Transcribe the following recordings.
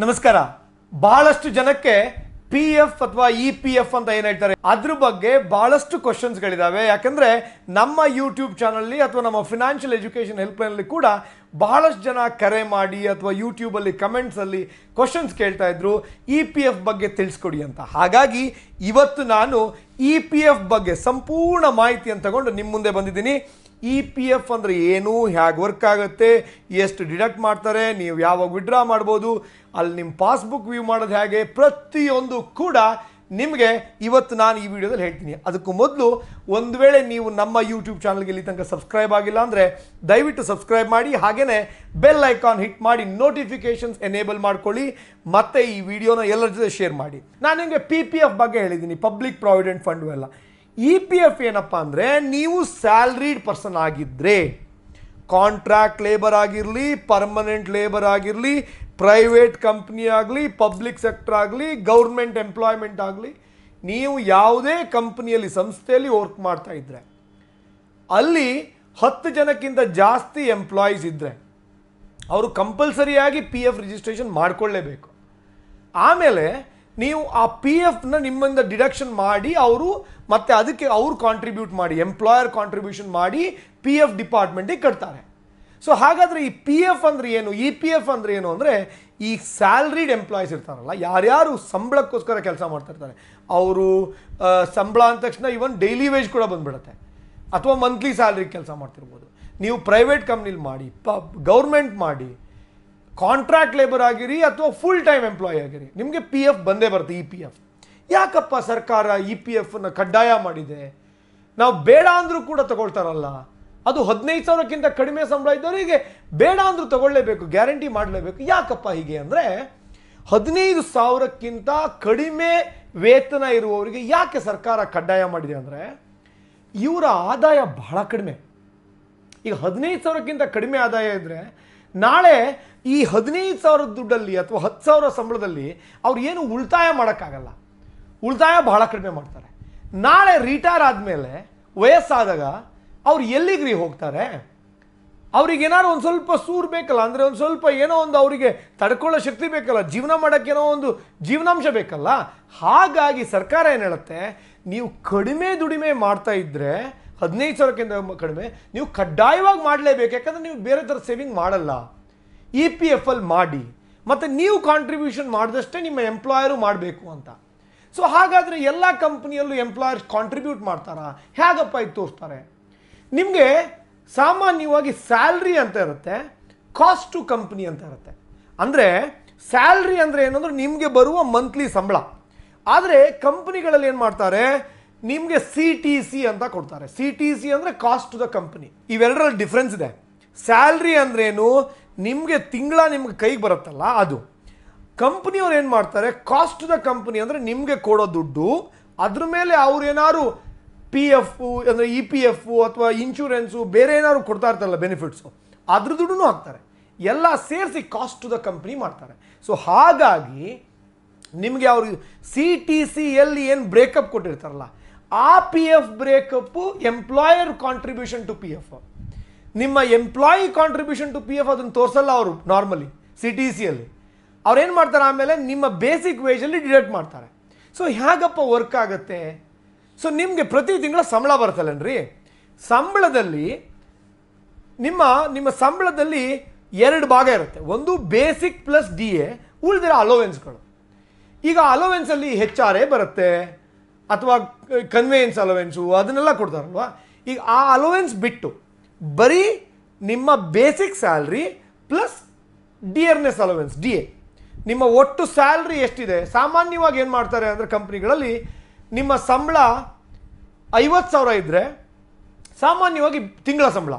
ನಮಸ್ಕಾರ ಬಹಳಷ್ಟು ಜನಕ್ಕೆ ಪಿ ಎಫ್ ಅಥವಾ ಇ ಪಿ ಎಫ್ ಅಂತ ಏನು ಹೇಳ್ತಾರೆ ಅದ್ರ ಬಗ್ಗೆ ಬಹಳಷ್ಟು ಕ್ವಶನ್ಸ್ಗಳಿದ್ದಾವೆ ಯಾಕಂದರೆ ನಮ್ಮ ಯೂಟ್ಯೂಬ್ ಚಾನಲ್ಲಿ ಅಥವಾ ನಮ್ಮ ಫಿನಾನ್ಷಿಯಲ್ ಎಜುಕೇಷನ್ ಹೆಲ್ಪ್ಲೈನಲ್ಲಿ ಕೂಡ ಬಹಳಷ್ಟು ಜನ ಕರೆ ಮಾಡಿ ಅಥವಾ ಯೂಟ್ಯೂಬಲ್ಲಿ ಕಮೆಂಟ್ಸಲ್ಲಿ ಕ್ವಶನ್ಸ್ ಕೇಳ್ತಾ ಇದ್ರು ಇ ಪಿ ಎಫ್ ಬಗ್ಗೆ ತಿಳಿಸ್ಕೊಡಿ ಅಂತ ಹಾಗಾಗಿ ಇವತ್ತು ನಾನು ಇ ಪಿ ಎಫ್ ಬಗ್ಗೆ ಸಂಪೂರ್ಣ ಮಾಹಿತಿಯನ್ನು ತಗೊಂಡು ನಿಮ್ಮ ಮುಂದೆ ಬಂದಿದ್ದೀನಿ ಇ ಪಿ ಎಫ್ ಅಂದರೆ ಏನು ಹೇಗೆ ವರ್ಕ್ ಆಗುತ್ತೆ ಎಷ್ಟು ಡಿಡಕ್ಟ್ ಮಾಡ್ತಾರೆ ನೀವು ಯಾವಾಗ ವಿಡ್ರಾ ಮಾಡ್ಬೋದು ಅಲ್ಲಿ ನಿಮ್ಮ ಪಾಸ್ಬುಕ್ ವ್ಯೂ ಮಾಡೋದು ಹೇಗೆ ಪ್ರತಿಯೊಂದು ಕೂಡ ನಿಮಗೆ ಇವತ್ತು ನಾನು ಈ ವಿಡಿಯೋದಲ್ಲಿ ಹೇಳ್ತೀನಿ ಅದಕ್ಕೂ ಮೊದಲು ಒಂದು ವೇಳೆ ನೀವು ನಮ್ಮ ಯೂಟ್ಯೂಬ್ ಚಾನಲ್ಗೆ ಇಲ್ಲಿ ತನಕ ಸಬ್ಸ್ಕ್ರೈಬ್ ಆಗಿಲ್ಲ ಅಂದರೆ ದಯವಿಟ್ಟು ಸಬ್ಸ್ಕ್ರೈಬ್ ಮಾಡಿ ಹಾಗೆಯೇ ಬೆಲ್ ಐಕಾನ್ ಹಿಟ್ ಮಾಡಿ ನೋಟಿಫಿಕೇಷನ್ಸ್ ಎನೇಬಲ್ ಮಾಡ್ಕೊಳ್ಳಿ ಮತ್ತೆ ಈ ವಿಡಿಯೋನ ಎಲ್ಲರ ಜೊತೆ ಶೇರ್ ಮಾಡಿ ನಾನು ನಿಮಗೆ ಪಿ ಪಿ ಎಫ್ ಬಗ್ಗೆ ಹೇಳಿದ್ದೀನಿ ಪಬ್ಲಿಕ್ ಪ್ರಾವಿಡೆಂಟ್ ಫಂಡು ಎಲ್ಲ ಇ e ಪಿ ಎಫ್ ಏನಪ್ಪ ಅಂದರೆ ನೀವು ಸ್ಯಾಲ್ರಿಡ್ ಪರ್ಸನ್ ಆಗಿದ್ದರೆ ಕಾಂಟ್ರಾಕ್ಟ್ ಲೇಬರ್ ಆಗಿರಲಿ ಪರ್ಮನೆಂಟ್ ಲೇಬರ್ ಆಗಿರಲಿ ಪ್ರೈವೇಟ್ ಕಂಪ್ನಿ ಆಗಲಿ ಪಬ್ಲಿಕ್ ಸೆಕ್ಟರ್ ಆಗಲಿ ಗೌರ್ಮೆಂಟ್ ಎಂಪ್ಲಾಯ್ಮೆಂಟ್ ಆಗಲಿ ನೀವು ಯಾವುದೇ ಕಂಪ್ನಿಯಲ್ಲಿ ಸಂಸ್ಥೆಯಲ್ಲಿ ವರ್ಕ್ ಮಾಡ್ತಾ ಇದ್ದರೆ ಅಲ್ಲಿ ಹತ್ತು ಜನಕ್ಕಿಂತ ಜಾಸ್ತಿ ಎಂಪ್ಲಾಯೀಸ್ ಇದ್ದರೆ ಅವರು ಕಂಪಲ್ಸರಿಯಾಗಿ ಪಿ ಎಫ್ ರಿಜಿಸ್ಟ್ರೇಷನ್ ಮಾಡಿಕೊಳ್ಳೇಬೇಕು ಆಮೇಲೆ ನೀವು ಆ ಪಿ ಎಫ್ನ ನಿಮ್ಮಿಂದ ಡಿಡಕ್ಷನ್ ಮಾಡಿ ಅವರು ಮತ್ತೆ ಅದಕ್ಕೆ ಅವರು ಕಾಂಟ್ರಿಬ್ಯೂಟ್ ಮಾಡಿ ಎಂಪ್ಲಾಯರ್ ಕಾಂಟ್ರಿಬ್ಯೂಷನ್ ಮಾಡಿ ಪಿ ಎಫ್ ಡಿಪಾರ್ಟ್ಮೆಂಟಿಗೆ ಕಟ್ತಾರೆ ಸೊ ಹಾಗಾದರೆ ಈ ಪಿ ಎಫ್ ಅಂದರೆ ಏನು ಇ ಪಿ ಎಫ್ ಅಂದರೆ ಏನು ಅಂದರೆ ಈ ಸ್ಯಾಲ್ರಿಡ್ ಎಂಪ್ಲಾಯೀಸ್ ಇರ್ತಾರಲ್ಲ ಯಾರ್ಯಾರು ಸಂಬಳಕ್ಕೋಸ್ಕರ ಕೆಲಸ ಮಾಡ್ತಿರ್ತಾರೆ ಅವರು ಸಂಬಳ ಅಂದ ತಕ್ಷಣ ಇವನ್ ಡೈಲಿ ವೇಜ್ ಕೂಡ ಬಂದ್ಬಿಡುತ್ತೆ ಅಥವಾ ಮಂತ್ಲಿ ಸ್ಯಾಲ್ರಿ ಕೆಲಸ ಮಾಡ್ತಿರ್ಬೋದು ನೀವು ಪ್ರೈವೇಟ್ ಕಂಪ್ನಿಲಿ ಮಾಡಿ ಪ ಗೌರ್ಮೆಂಟ್ ಮಾಡಿ ಕಾಂಟ್ರಾಕ್ಟ್ ಲೇಬರ್ ಆಗಿರಿ ಅಥವಾ ಫುಲ್ ಟೈಮ್ ಎಂಪ್ಲಾಯ್ ಆಗಿರಿ ನಿಮಗೆ ಪಿ ಎಫ್ ಬಂದೇ ಬರುತ್ತೆ ಇ ಪಿ ಎಫ್ ಯಾಕಪ್ಪ ಸರ್ಕಾರ ಇ ಪಿ ಎಫ್ನ ಕಡ್ಡಾಯ ಮಾಡಿದೆ ನಾವು ಬೇಡ ಅಂದರೂ ಕೂಡ ತಗೊಳ್ತಾರಲ್ಲ ಅದು ಹದಿನೈದು ಸಾವಿರಕ್ಕಿಂತ ಕಡಿಮೆ ಸಂಬಳ ಇದ್ದವರಿಗೆ ಬೇಡ ಅಂದರೂ ತಗೊಳ್ಳೇಬೇಕು ಗ್ಯಾರಂಟಿ ಮಾಡಲೇಬೇಕು ಯಾಕಪ್ಪ ಹೀಗೆ ಅಂದರೆ ಹದಿನೈದು ಸಾವಿರಕ್ಕಿಂತ ಕಡಿಮೆ ವೇತನ ಇರುವವರಿಗೆ ಯಾಕೆ ಸರ್ಕಾರ ಕಡ್ಡಾಯ ಮಾಡಿದೆ ಅಂದರೆ ಇವರ ಆದಾಯ ಬಹಳ ಕಡಿಮೆ ಈಗ ಹದಿನೈದು ಸಾವಿರಕ್ಕಿಂತ ಕಡಿಮೆ ಆದಾಯ ಇದ್ದರೆ ನಾಳೆ ಈ ಹದಿನೈದು ಸಾವಿರ ದುಡ್ಡಲ್ಲಿ ಅಥವಾ ಹತ್ತು ಸಾವಿರ ಸಂಬಳದಲ್ಲಿ ಅವ್ರು ಏನು ಉಳಿತಾಯ ಮಾಡೋಕ್ಕಾಗಲ್ಲ ಉಳಿತಾಯ ಬಹಳ ಕಡಿಮೆ ಮಾಡ್ತಾರೆ ನಾಳೆ ರಿಟೈರ್ ಆದಮೇಲೆ ವಯಸ್ಸಾದಾಗ ಅವ್ರು ಎಲ್ಲಿಗ್ರಿ ಹೋಗ್ತಾರೆ ಅವ್ರಿಗೇನಾದ್ರು ಒಂದು ಸ್ವಲ್ಪ ಸೂರು ಬೇಕಲ್ಲ ಅಂದರೆ ಒಂದು ಸ್ವಲ್ಪ ಏನೋ ಒಂದು ಅವರಿಗೆ ತಡ್ಕೊಳ್ಳೋ ಶಕ್ತಿ ಬೇಕಲ್ಲ ಜೀವನ ಮಾಡೋಕ್ಕೇನೋ ಒಂದು ಜೀವನಾಂಶ ಬೇಕಲ್ಲ ಹಾಗಾಗಿ ಸರ್ಕಾರ ಏನು ಹೇಳುತ್ತೆ ನೀವು ಕಡಿಮೆ ದುಡಿಮೆ ಮಾಡ್ತಾ ಇದ್ದರೆ ಹದಿನೈದು ಸಾವಿರಕ್ಕಿಂತ ಕಡಿಮೆ ನೀವು ಕಡ್ಡಾಯವಾಗಿ ಮಾಡಲೇಬೇಕು ಯಾಕಂದರೆ ನೀವು ಬೇರೆ ಥರ ಸೇವಿಂಗ್ ಮಾಡಲ್ಲ ಇ ಪಿ ಎಫ್ ಅಲ್ಲಿ ಮಾಡಿ ಮತ್ತು ನೀವು ಕಾಂಟ್ರಿಬ್ಯೂಷನ್ ಮಾಡಿದಷ್ಟೇ ನಿಮ್ಮ ಎಂಪ್ಲಾಯರು ಮಾಡಬೇಕು ಅಂತ ಸೊ ಹಾಗಾದರೆ ಎಲ್ಲ ಕಂಪ್ನಿಯಲ್ಲೂ ಎಂಪ್ಲಾಯರ್ಸ್ ಕಾಂಟ್ರಿಬ್ಯೂಟ್ ಮಾಡ್ತಾರಾ ಹೇಗಪ್ಪ ಇದು ತೋರಿಸ್ತಾರೆ ನಿಮಗೆ ಸಾಮಾನ್ಯವಾಗಿ ಸ್ಯಾಲ್ರಿ ಅಂತ ಇರುತ್ತೆ ಕಾಸ್ಟ್ ಟು ಕಂಪ್ನಿ ಅಂತ ಇರುತ್ತೆ ಅಂದರೆ ಸ್ಯಾಲ್ರಿ ಅಂದರೆ ಏನಂದ್ರೆ ನಿಮಗೆ ಬರುವ ಮಂತ್ಲಿ ಸಂಬಳ ಆದರೆ ಕಂಪ್ನಿಗಳಲ್ಲಿ ಏನು ಮಾಡ್ತಾರೆ ನಿಮಗೆ ಸಿ ಟಿ ಸಿ ಅಂತ ಕೊಡ್ತಾರೆ ಸಿ ಟಿ ಸಿ ಅಂದರೆ ಕಾಸ್ಟ್ ಟು ದ ಕಂಪ್ನಿ ಇವೆರಡರಲ್ಲಿ ಡಿಫ್ರೆನ್ಸ್ ಇದೆ ಸ್ಯಾಲ್ರಿ ಅಂದ್ರೇನು ನಿಮಗೆ ತಿಂಗಳ ನಿಮ್ಗೆ ಕೈಗೆ ಬರುತ್ತಲ್ಲ ಅದು ಕಂಪ್ನಿಯವ್ರು ಏನು ಮಾಡ್ತಾರೆ ಕಾಸ್ಟ್ ಟು ದ ಕಂಪ್ನಿ ಅಂದರೆ ನಿಮಗೆ ಕೊಡೋ ದುಡ್ಡು ಅದ್ರ ಮೇಲೆ ಏನಾದ್ರು ಪಿ ಎಫ್ ಅಂದರೆ ಇ e ಪಿ ಎಫ್ ಅಥವಾ ಇನ್ಶೂರೆನ್ಸು ಬೇರೆ ಏನಾದ್ರು ಕೊಡ್ತಾ ಇರ್ತಾರಲ್ಲ ಬೆನಿಫಿಟ್ಸು ಅದ್ರ ದುಡ್ಡು ಹಾಕ್ತಾರೆ ಎಲ್ಲ ಸೇರಿಸಿ ಕಾಸ್ಟ್ ಟು ದ ಕಂಪ್ನಿ ಮಾಡ್ತಾರೆ ಸೊ ಹಾಗಾಗಿ ನಿಮಗೆ ಅವರು ಸಿ ಟಿ ಸಿ ಎಲ್ಲಿ ಏನು ಬ್ರೇಕಪ್ ಕೊಟ್ಟಿರ್ತಾರಲ್ಲ ಆ P F breakup employer contribution to P F ನಿಮ್ಮ employee contribution to P F ಅದನ್ನು ತೋರಿಸಲ್ಲ ಅವರು ನಾರ್ಮಲಿ ಸಿ ಟಿ ಸಿಯಲ್ಲಿ ಏನು ಮಾಡ್ತಾರೆ ಆಮೇಲೆ ನಿಮ್ಮ ಬೇಸಿಕ್ ವೇಜಲ್ಲಿ ಡಿಡಕ್ಟ್ ಮಾಡ್ತಾರೆ ಸೊ ಹೇಗಪ್ಪ ವರ್ಕ್ ಆಗುತ್ತೆ ಸೊ ನಿಮಗೆ ಪ್ರತಿ ತಿಂಗಳ ಸಂಬಳ ಬರ್ತಲ್ಲನ್ರಿ ಸಂಬಳದಲ್ಲಿ ನಿಮ್ಮ ನಿಮ್ಮ ಸಂಬಳದಲ್ಲಿ ಎರಡು ಭಾಗ ಇರುತ್ತೆ ಒಂದು ಬೇಸಿಕ್ ಪ್ಲಸ್ ಡಿ ಎ ಉಳಿದಿರೋ ಅಲೋವೆನ್ಸ್ಗಳು ಈಗ ಅಲೋವೆನ್ಸಲ್ಲಿ ಎ ಬರುತ್ತೆ ಅಥವಾ ಕನ್ವೇಯನ್ಸ್ ಅಲೋವೆನ್ಸು ಅದನ್ನೆಲ್ಲ ಕೊಡ್ತಾರಲ್ವಾ ಈಗ ಆ ಅಲೋವೆನ್ಸ್ ಬಿಟ್ಟು ಬರೀ ನಿಮ್ಮ basic salary plus D allowance D A ನಿಮ್ಮ ಒಟ್ಟು ಸ್ಯಾಲ್ರಿ ಎಷ್ಟಿದೆ ಸಾಮಾನ್ಯವಾಗಿ ಏನು ಮಾಡ್ತಾರೆ ಅಂದರೆ ಕಂಪ್ನಿಗಳಲ್ಲಿ ನಿಮ್ಮ ಸಂಬಳ ಐವತ್ತು ಸಾವಿರ ಇದ್ದರೆ ಸಾಮಾನ್ಯವಾಗಿ ತಿಂಗಳ ಸಂಬಳ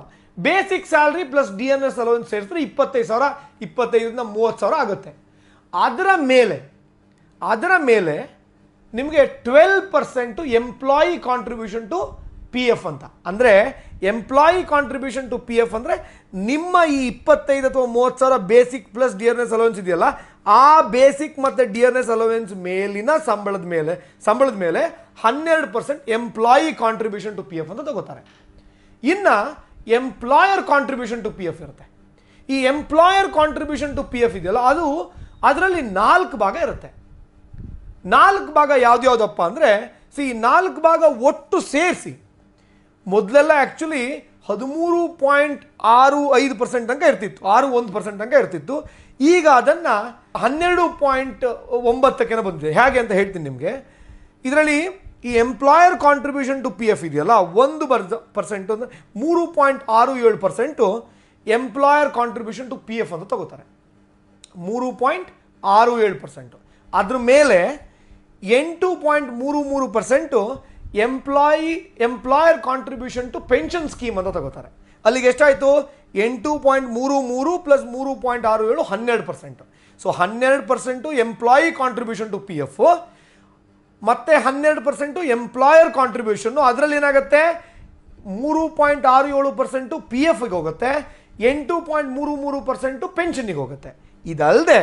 basic salary plus D N S allowance ಸೇರಿಸಿದ್ರೆ ಇಪ್ಪತ್ತೈದು ಸಾವಿರ ಇಪ್ಪತ್ತೈದರಿಂದ ಮೂವತ್ತು ಸಾವಿರ ಆಗುತ್ತೆ ಅದರ ಮೇಲೆ ಅದರ ಮೇಲೆ ನಿಮಗೆ twelve percent employee contribution to P F ಅಂತ ಅಂದರೆ employee contribution to P F ಅಂದರೆ ನಿಮ್ಮ ಈ ಇಪ್ಪತ್ತೈದು ಅಥವಾ ಮೂವತ್ತು ಸಾವಿರ ಬೇಸಿಕ್ ಪ್ಲಸ್ ಡಿಯರ್ನೆಸ್ ಅಲೋವೆನ್ಸ್ ಇದೆಯಲ್ಲ ಆ ಬೇಸಿಕ್ ಮತ್ತು ಡಿಯರ್ನೆಸ್ ಅಲೋವೆನ್ಸ್ ಮೇಲಿನ ಸಂಬಳದ ಮೇಲೆ ಸಂಬಳದ ಮೇಲೆ ಹನ್ನೆರಡು percent employee contribution to P F ಅಂತ ತಗೋತಾರೆ ಇನ್ನು employer contribution to P F ಇರುತ್ತೆ ಈ employer contribution to P F ಇದೆಯಲ್ಲ ಅದು ಅದರಲ್ಲಿ ನಾಲ್ಕು ಭಾಗ ಇರುತ್ತೆ ನಾಲ್ಕು ಭಾಗ ಯಾವ್ದು ಯಾವ್ದ್ಯಾವುದಪ್ಪ ಅಂದರೆ ಸಿ ನಾಲ್ಕು ಭಾಗ ಒಟ್ಟು ಸೇರಿಸಿ ಮೊದಲೆಲ್ಲ ಆ್ಯಕ್ಚುಲಿ ಹದಿಮೂರು ಪಾಯಿಂಟ್ ಆರು ಐದು ಪರ್ಸೆಂಟ್ ತನಕ ಇರ್ತಿತ್ತು ಆರು ಒಂದು ಪರ್ಸೆಂಟ್ ತನಕ ಇರ್ತಿತ್ತು ಈಗ ಅದನ್ನು ಹನ್ನೆರಡು ಪಾಯಿಂಟ್ ಒಂಬತ್ತಕ್ಕೇನೋ ಬಂದಿದೆ ಹೇಗೆ ಅಂತ ಹೇಳ್ತೀನಿ ನಿಮಗೆ ಇದರಲ್ಲಿ ಈ employer contribution to P F ಇದೆಯಲ್ಲ ಒಂದು ಬರ್ ಪರ್ಸೆಂಟು ಅಂದರೆ ಮೂರು ಪಾಯಿಂಟ್ ಆರು ಏಳು percent employer contribution to P F ಅಂತ ತಗೋತಾರೆ ಮೂರು ಪಾಯಿಂಟ್ ಆರು ಏಳು ಪರ್ಸೆಂಟು ಅದ್ರ ಮೇಲೆ ಎಂಟು ಪಾಯಿಂಟ್ ಮೂರು ಮೂರು percent employee employer contribution to pension scheme ಅಂತ ತಗೋತಾರೆ ಅಲ್ಲಿಗೆ ಎಷ್ಟಾಯಿತು ಎಂಟು ಪಾಯಿಂಟ್ ಮೂರು ಮೂರು ಪ್ಲಸ್ ಮೂರು ಪಾಯಿಂಟ್ ಆರು ಏಳು ಹನ್ನೆರಡು ಪರ್ಸೆಂಟು ಸೊ ಹನ್ನೆರಡು percent employee contribution to P F ಮತ್ತೆ ಹನ್ನೆರಡು ಪರ್ಸೆಂಟು ಎಂಪ್ಲಾಯರ್ ಕಾಂಟ್ರಿಬ್ಯೂಷನ್ನು ಅದರಲ್ಲಿ ಏನಾಗುತ್ತೆ ಮೂರು ಪಾಯಿಂಟ್ ಆರು ಏಳು ಪರ್ಸೆಂಟು ಪಿ ಎಫ್ಗೆ ಹೋಗುತ್ತೆ ಎಂಟು ಪಾಯಿಂಟ್ ಮೂರು ಮೂರು ಪರ್ಸೆಂಟು ಪೆನ್ಷನ್ನಿಗೆ ಹೋಗುತ್ತೆ ಇದಲ್ಲದೆ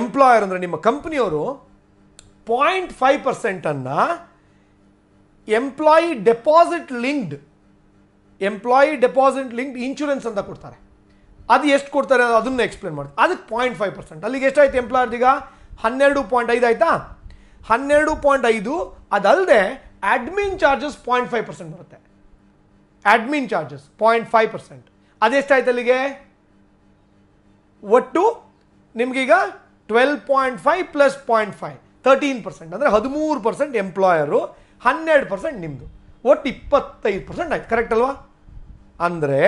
ಎಂಪ್ಲಾಯರ್ ಅಂದರೆ ನಿಮ್ಮ ಕಂಪ್ನಿಯವರು ಪಾಯಿಂಟ್ ಫೈವ್ ಪರ್ಸೆಂಟನ್ನು employee deposit linked employee deposit linked insurance ಅಂತ ಕೊಡ್ತಾರೆ ಅದು ಎಷ್ಟು ಕೊಡ್ತಾರೆ ಅದನ್ನು ಎಕ್ಸ್ಪ್ಲೇನ್ ಮಾಡ್ತಾರೆ ಅದಕ್ಕೆ ಪಾಯಿಂಟ್ ಫೈವ್ ಪರ್ಸೆಂಟ್ ಅಲ್ಲಿಗೆ ಎಷ್ಟಾಯ್ತು ಈಗ ಹನ್ನೆರಡು ಪಾಯಿಂಟ್ ಐದು ಆಯಿತಾ ಹನ್ನೆರಡು ಪಾಯಿಂಟ್ ಐದು ಅದಲ್ಲದೆ admin charges point five percent ಬರುತ್ತೆ admin charges point five percent ಅದೆಷ್ಟಾಯ್ತು ಅಲ್ಲಿಗೆ ಒಟ್ಟು ನಿಮಗೀಗ twelve point five plus point five thirteen percent ಅಂದರೆ ಹದಿಮೂರು ಪರ್ಸೆಂಟ್ ಎಂಪ್ಲಾಯರು ಹನ್ನೆರಡು ಪರ್ಸೆಂಟ್ ನಿಮ್ಮದು ಒಟ್ಟು ಇಪ್ಪತ್ತೈದು ಪರ್ಸೆಂಟ್ ಆಯ್ತು ಕರೆಕ್ಟ್ ಅಲ್ವಾ ಅಂದರೆ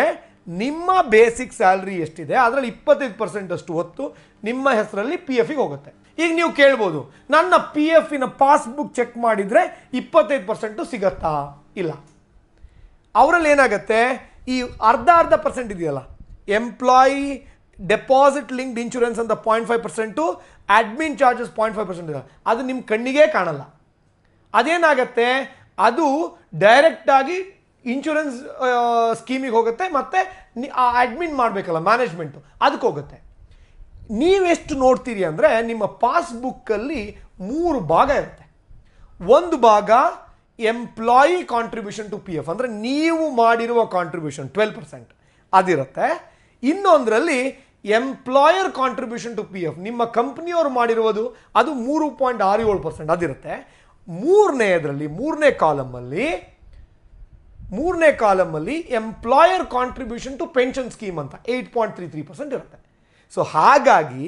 ನಿಮ್ಮ ಬೇಸಿಕ್ ಸ್ಯಾಲ್ರಿ ಎಷ್ಟಿದೆ ಅದರಲ್ಲಿ ಇಪ್ಪತ್ತೈದು ಪರ್ಸೆಂಟಷ್ಟು ಹೊತ್ತು ನಿಮ್ಮ ಹೆಸರಲ್ಲಿ ಪಿ ಎಫಿಗೆ ಹೋಗುತ್ತೆ ಈಗ ನೀವು ಕೇಳ್ಬೋದು ನನ್ನ ಪಿ ಎಫಿನ ಪಾಸ್ಬುಕ್ ಚೆಕ್ ಮಾಡಿದರೆ ಇಪ್ಪತ್ತೈದು ಪರ್ಸೆಂಟು ಸಿಗತ್ತಾ ಇಲ್ಲ ಅವರಲ್ಲಿ ಏನಾಗುತ್ತೆ ಈ ಅರ್ಧ ಅರ್ಧ ಪರ್ಸೆಂಟ್ ಇದೆಯಲ್ಲ ಎಂಪ್ಲಾಯಿ ಡೆಪಾಸಿಟ್ ಲಿಂಕ್ಡ್ ಇನ್ಶೂರೆನ್ಸ್ ಅಂತ point five percent admin charges point five percent ಇದೆ ಅದು ನಿಮ್ಮ ಕಣ್ಣಿಗೆ ಕಾಣಲ್ಲ ಅದೇನಾಗತ್ತೆ ಅದು ಡೈರೆಕ್ಟಾಗಿ ಇನ್ಶೂರೆನ್ಸ್ ಸ್ಕೀಮಿಗೆ ಹೋಗುತ್ತೆ ಮತ್ತು ಅಡ್ಮಿನ್ ಮಾಡಬೇಕಲ್ಲ ಮ್ಯಾನೇಜ್ಮೆಂಟು ಅದಕ್ಕೆ ಹೋಗುತ್ತೆ ನೀವೆಷ್ಟು ನೋಡ್ತೀರಿ ಅಂದರೆ ನಿಮ್ಮ ಪಾಸ್ಬುಕ್ಕಲ್ಲಿ ಮೂರು ಭಾಗ ಇರುತ್ತೆ ಒಂದು ಭಾಗ employee contribution to P F ಅಂದರೆ ನೀವು ಮಾಡಿರುವ ಕಾಂಟ್ರಿಬ್ಯೂಷನ್ ಟ್ವೆಲ್ ಪರ್ಸೆಂಟ್ ಅದಿರುತ್ತೆ ಇನ್ನೊಂದರಲ್ಲಿ employer contribution to P F ನಿಮ್ಮ ಕಂಪ್ನಿಯವರು ಮಾಡಿರುವುದು ಅದು ಮೂರು ಪಾಯಿಂಟ್ ಆರು ಏಳು ಪರ್ಸೆಂಟ್ ಅದಿರುತ್ತೆ ಮೂರನೆಯದರಲ್ಲಿ ಮೂರನೇ ಕಾಲಮಲ್ಲಿ ಮೂರನೇ ಕಾಲಮಲ್ಲಿ employer contribution to pension scheme ಅಂತ eight point three three percent ಇರುತ್ತೆ ಸೊ ಹಾಗಾಗಿ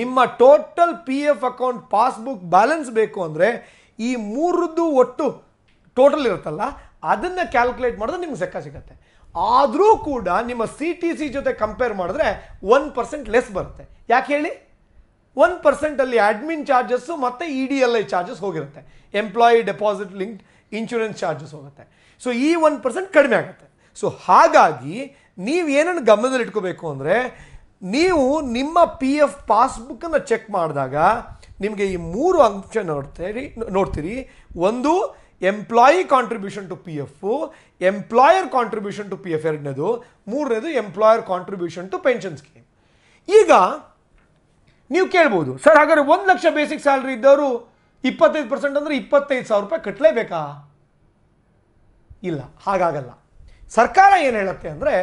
ನಿಮ್ಮ total P F account passbook balance ಬೇಕು ಅಂದರೆ ಈ ಮೂರದ್ದು ಒಟ್ಟು ಟೋಟಲ್ ಇರುತ್ತಲ್ಲ ಅದನ್ನು ಕ್ಯಾಲ್ಕುಲೇಟ್ ಮಾಡಿದ್ರೆ ನಿಮ್ಗೆ ಸೆಕ್ಕ ಸಿಗುತ್ತೆ ಆದರೂ ಕೂಡ ನಿಮ್ಮ ಸಿ ಟಿ ಸಿ ಜೊತೆ ಕಂಪೇರ್ ಮಾಡಿದ್ರೆ ಒನ್ ಪರ್ಸೆಂಟ್ ಲೆಸ್ ಬರುತ್ತೆ ಯಾಕೆ ಹೇಳಿ ಒನ್ ಪರ್ಸೆಂಟಲ್ಲಿ ಅಡ್ಮಿನ್ ಚಾರ್ಜಸ್ಸು ಮತ್ತು E D L I charges ಹೋಗಿರುತ್ತೆ employee deposit linked insurance charges ಹೋಗುತ್ತೆ ಸೊ ಈ ಒನ್ ಪರ್ಸೆಂಟ್ ಕಡಿಮೆ ಆಗುತ್ತೆ ಸೊ ಹಾಗಾಗಿ ನೀವು ಏನನ್ನು ಗಮನದಲ್ಲಿಟ್ಕೋಬೇಕು ಅಂದರೆ ನೀವು ನಿಮ್ಮ ಪಿ ಎಫ್ ಪಾಸ್ಬುಕ್ಕನ್ನು ಚೆಕ್ ಮಾಡಿದಾಗ ನಿಮಗೆ ಈ ಮೂರು ಅಂಶ ನೋಡ್ತೀರಿ ನೋಡ್ತೀರಿ ಒಂದು employee contribution to P F employer contribution to P F ಎರಡನೇದು ಮೂರನೇದು employer contribution to pension scheme ಈಗ ನೀವು ಕೇಳ್ಬೋದು ಸರ್ ಹಾಗಾದ್ರೆ ಒಂದು ಲಕ್ಷ ಬೇಸಿಕ್ ಸ್ಯಾಲ್ರಿ ಇದ್ದವರು ಇಪ್ಪತ್ತೈದು ಪರ್ಸೆಂಟ್ ಅಂದರೆ ಇಪ್ಪತ್ತೈದು ಸಾವಿರ ರೂಪಾಯಿ ಕಟ್ಟಲೇಬೇಕಾ ಇಲ್ಲ ಹಾಗಾಗಲ್ಲ ಸರ್ಕಾರ ಏನು ಹೇಳುತ್ತೆ ಅಂದರೆ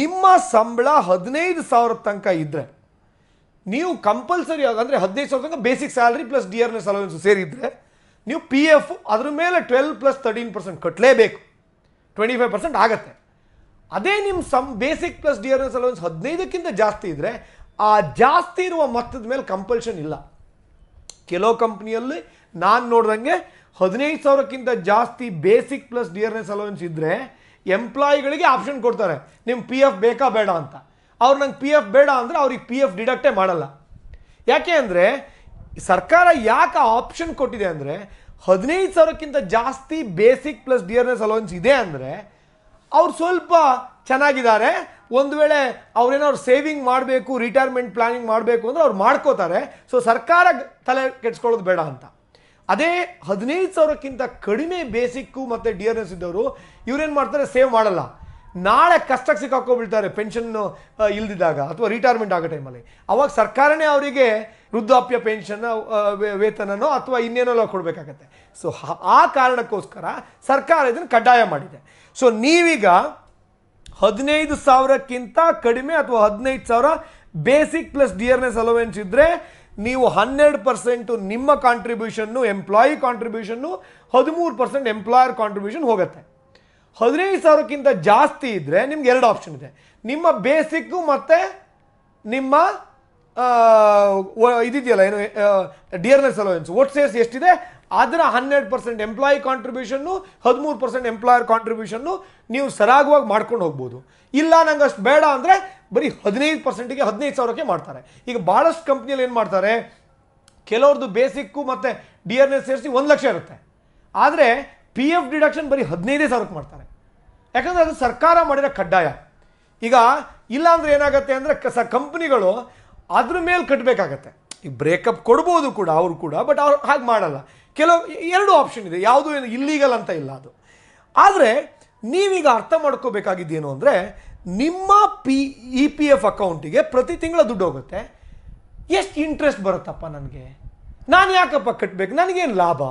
ನಿಮ್ಮ ಸಂಬಳ ಹದಿನೈದು ಸಾವಿರ ತನಕ ಇದ್ದರೆ ನೀವು ಕಂಪಲ್ಸರಿ ಅಂದರೆ ಹದಿನೈದು ಸಾವಿರ ತನಕ basic salary plus D R S allowance ಸೇರಿದ್ರೆ ನೀವು ಪಿ ಎಫ್ ಅದ್ರ ಮೇಲೆ ಟ್ವೆಲ್ ಪ್ಲಸ್ ತರ್ಟೀನ್ ಪರ್ಸೆಂಟ್ ಕಟ್ಟಲೇಬೇಕು ಟ್ವೆಂಟಿ ಫೈವ್ ಪರ್ಸೆಂಟ್ ಆಗುತ್ತೆ ಅದೇ ನಿಮ್ಮ sum basic plus D R S allowance ಹದಿನೈದಕ್ಕಿಂತ ಜಾಸ್ತಿ ಇದ್ದರೆ ಆ ಜಾಸ್ತಿ ಇರುವ ಮೊತ್ತದ ಮೇಲೆ ಕಂಪಲ್ಷನ್ ಇಲ್ಲ ಕೆಲವು ಕಂಪ್ನಿಯಲ್ಲಿ ನಾನು ನೋಡ್ದಂಗೆ ಹದಿನೈದು ಸಾವಿರಕ್ಕಿಂತ ಜಾಸ್ತಿ basic plus D R S allowance ಇದ್ದರೆ ಎಂಪ್ಲಾಯಿಗಳಿಗೆ ಆಪ್ಷನ್ ಕೊಡ್ತಾರೆ ನಿಮ್ಮ ಪಿ ಎಫ್ ಬೇಕಾ ಬೇಡ ಅಂತ ಅವ್ರು ನಂಗೆ ಪಿ ಎಫ್ ಬೇಡ ಅಂದರೆ ಅವ್ರಿಗೆ ಪಿ ಎಫ್ ಡಿಡಕ್ಟೇ ಮಾಡಲ್ಲ ಯಾಕೆ ಅಂದರೆ ಸರ್ಕಾರ ಯಾಕೆ ಆಪ್ಷನ್ ಕೊಟ್ಟಿದೆ ಅಂದರೆ ಹದಿನೈದು ಸಾವಿರಕ್ಕಿಂತ ಜಾಸ್ತಿ basic plus D R S allowance ಇದೆ ಅಂದರೆ ಅವ್ರು ಸ್ವಲ್ಪ ಚೆನ್ನಾಗಿದ್ದಾರೆ ಒಂದು ವೇಳೆ ಅವ್ರೇನೋ ಅವ್ರು ಸೇವಿಂಗ್ ಮಾಡಬೇಕು ರಿಟೈರ್ಮೆಂಟ್ ಪ್ಲಾನಿಂಗ್ ಮಾಡಬೇಕು ಅಂದರೆ ಅವ್ರು ಮಾಡ್ಕೋತಾರೆ ಸೊ ಸರ್ಕಾರ ತಲೆ ಕೆಡ್ಸ್ಕೊಳ್ಳೋದು ಬೇಡ ಅಂತ ಅದೇ ಹದಿನೈದು ಸಾವಿರಕ್ಕಿಂತ ಕಡಿಮೆ ಬೇಸಿಕ್ಕು ಮತ್ತು ಡಿ ಆರ್ ಎಸ್ ಇದ್ದವರು ಇವ್ರೇನು ಮಾಡ್ತಾರೆ ಸೇವ್ ಮಾಡಲ್ಲ ನಾಳೆ ಕಷ್ಟಕ್ಕೆ ಸಿಕ್ಕಾಕೊಬಿಡ್ತಾರೆ ಪೆನ್ಷನ್ ಇಲ್ದಿದ್ದಾಗ ಅಥವಾ ರಿಟೈರ್ಮೆಂಟ್ ಆಗೋ ಟೈಮಲ್ಲಿ ಅವಾಗ ಸರ್ಕಾರನೇ ಅವರಿಗೆ ವೃದ್ಧಾಪ್ಯ ಪೆನ್ಷನ್ ವೇತನನೋ ಅಥವಾ ಇನ್ನೇನೋ ಕೊಡಬೇಕಾಗತ್ತೆ ಸೊ ಆ ಕಾರಣಕ್ಕೋಸ್ಕರ ಸರ್ಕಾರ ಇದನ್ನು ಕಡ್ಡಾಯ ಮಾಡಿದೆ ಸೊ ನೀವೀಗ ಹದಿನೈದು ಸಾವಿರಕ್ಕಿಂತ ಕಡಿಮೆ ಅಥವಾ ಹದಿನೈದು ಸಾವಿರ ಬೇಸಿಕ್ ಪ್ಲಸ್ ಡಿಯರ್ನೆಸ್ ಅಲೋವೆನ್ಸ್ ಇದ್ದರೆ ನೀವು ಹನ್ನೆರಡು ಪರ್ಸೆಂಟು ನಿಮ್ಮ ಕಾಂಟ್ರಿಬ್ಯೂಷನ್ನು ಎಂಪ್ಲಾಯಿ ಕಾಂಟ್ರಿಬ್ಯೂಷನ್ನು ಹದಿಮೂರು ಪರ್ಸೆಂಟ್ ಎಂಪ್ಲಾಯರ್ ಕಾಂಟ್ರಿಬ್ಯೂಷನ್ ಹೋಗುತ್ತೆ ಹದಿನೈದು ಸಾವಿರಕ್ಕಿಂತ ಜಾಸ್ತಿ ಇದ್ದರೆ ನಿಮ್ಗೆ ಎರಡು ಆಪ್ಷನ್ ಇದೆ ನಿಮ್ಮ ಬೇಸಿಕ್ಕು ಮತ್ತು ನಿಮ್ಮ ಇದಿದೆಯಲ್ಲ ಏನು ಡಿಯರ್ನೆಸ್ ಅಲೋಯನ್ಸ್ ಒಟ್ ಸೇರ್ಸ್ ಎಷ್ಟಿದೆ ಅದರ ಹನ್ನೆರಡು ಪರ್ಸೆಂಟ್ ಎಂಪ್ಲಾಯಿ ಕಾಂಟ್ರಿಬ್ಯೂಷನ್ನು ಹದಿಮೂರು ಪರ್ಸೆಂಟ್ ಎಂಪ್ಲಾಯರ್ ಕಾಂಟ್ರಿಬ್ಯೂಷನ್ನು ನೀವು ಸರಾಗವಾಗಿ ಮಾಡ್ಕೊಂಡು ಹೋಗ್ಬೋದು ಇಲ್ಲ ನಂಗೆ ಅಷ್ಟು ಬೇಡ ಅಂದರೆ ಬರೀ ಹದಿನೈದು ಪರ್ಸೆಂಟಿಗೆ ಹದಿನೈದು ಸಾವಿರಕ್ಕೆ ಮಾಡ್ತಾರೆ ಈಗ ಭಾಳಷ್ಟು ಕಂಪ್ನಿಯಲ್ಲಿ ಏನು ಮಾಡ್ತಾರೆ ಕೆಲವ್ರದ್ದು ಬೇಸಿಕ್ಕು ಮತ್ತು ಡಿ ಆರ್ ಎಸ್ ಸೇರಿಸಿ ಒಂದು ಲಕ್ಷ ಇರುತ್ತೆ ಆದರೆ ಪಿ ಎಫ್ ಡಿಡಕ್ಷನ್ ಬರೀ ಹದಿನೈದೇ ಸಾವಿರಕ್ಕೆ ಮಾಡ್ತಾರೆ ಯಾಕಂದರೆ ಅದು ಸರ್ಕಾರ ಮಾಡಿರೋ ಕಡ್ಡಾಯ ಈಗ ಇಲ್ಲಾಂದ್ರೆ ಏನಾಗುತ್ತೆ ಅಂದರೆ ಕಸ ಕಂಪ್ನಿಗಳು ಅದ್ರ ಮೇಲೆ ಕಟ್ಟಬೇಕಾಗತ್ತೆ ಈಗ ಬ್ರೇಕಪ್ ಕೊಡ್ಬೋದು ಕೂಡ ಅವರು ಕೂಡ ಬಟ್ ಅವ್ರು ಹಾಗೆ ಮಾಡಲ್ಲ ಕೆಲವು ಎರಡು ಆಪ್ಷನ್ ಇದೆ ಯಾವುದೂ ಏನು ಇಲ್ಲೀಗಲ್ ಅಂತ ಇಲ್ಲ ಅದು ಆದರೆ ನೀವೀಗ ಅರ್ಥ ಮಾಡ್ಕೋಬೇಕಾಗಿದ್ದೇನು ಅಂದರೆ ನಿಮ್ಮ ಪಿ ಇ ಪಿ ಎಫ್ ಅಕೌಂಟಿಗೆ ಪ್ರತಿ ತಿಂಗಳ ದುಡ್ಡು ಹೋಗುತ್ತೆ ಎಷ್ಟು ಇಂಟ್ರೆಸ್ಟ್ ಬರುತ್ತಪ್ಪ ನನಗೆ ನಾನು ಯಾಕಪ್ಪ ಕಟ್ಟಬೇಕು ನನಗೇನು ಲಾಭ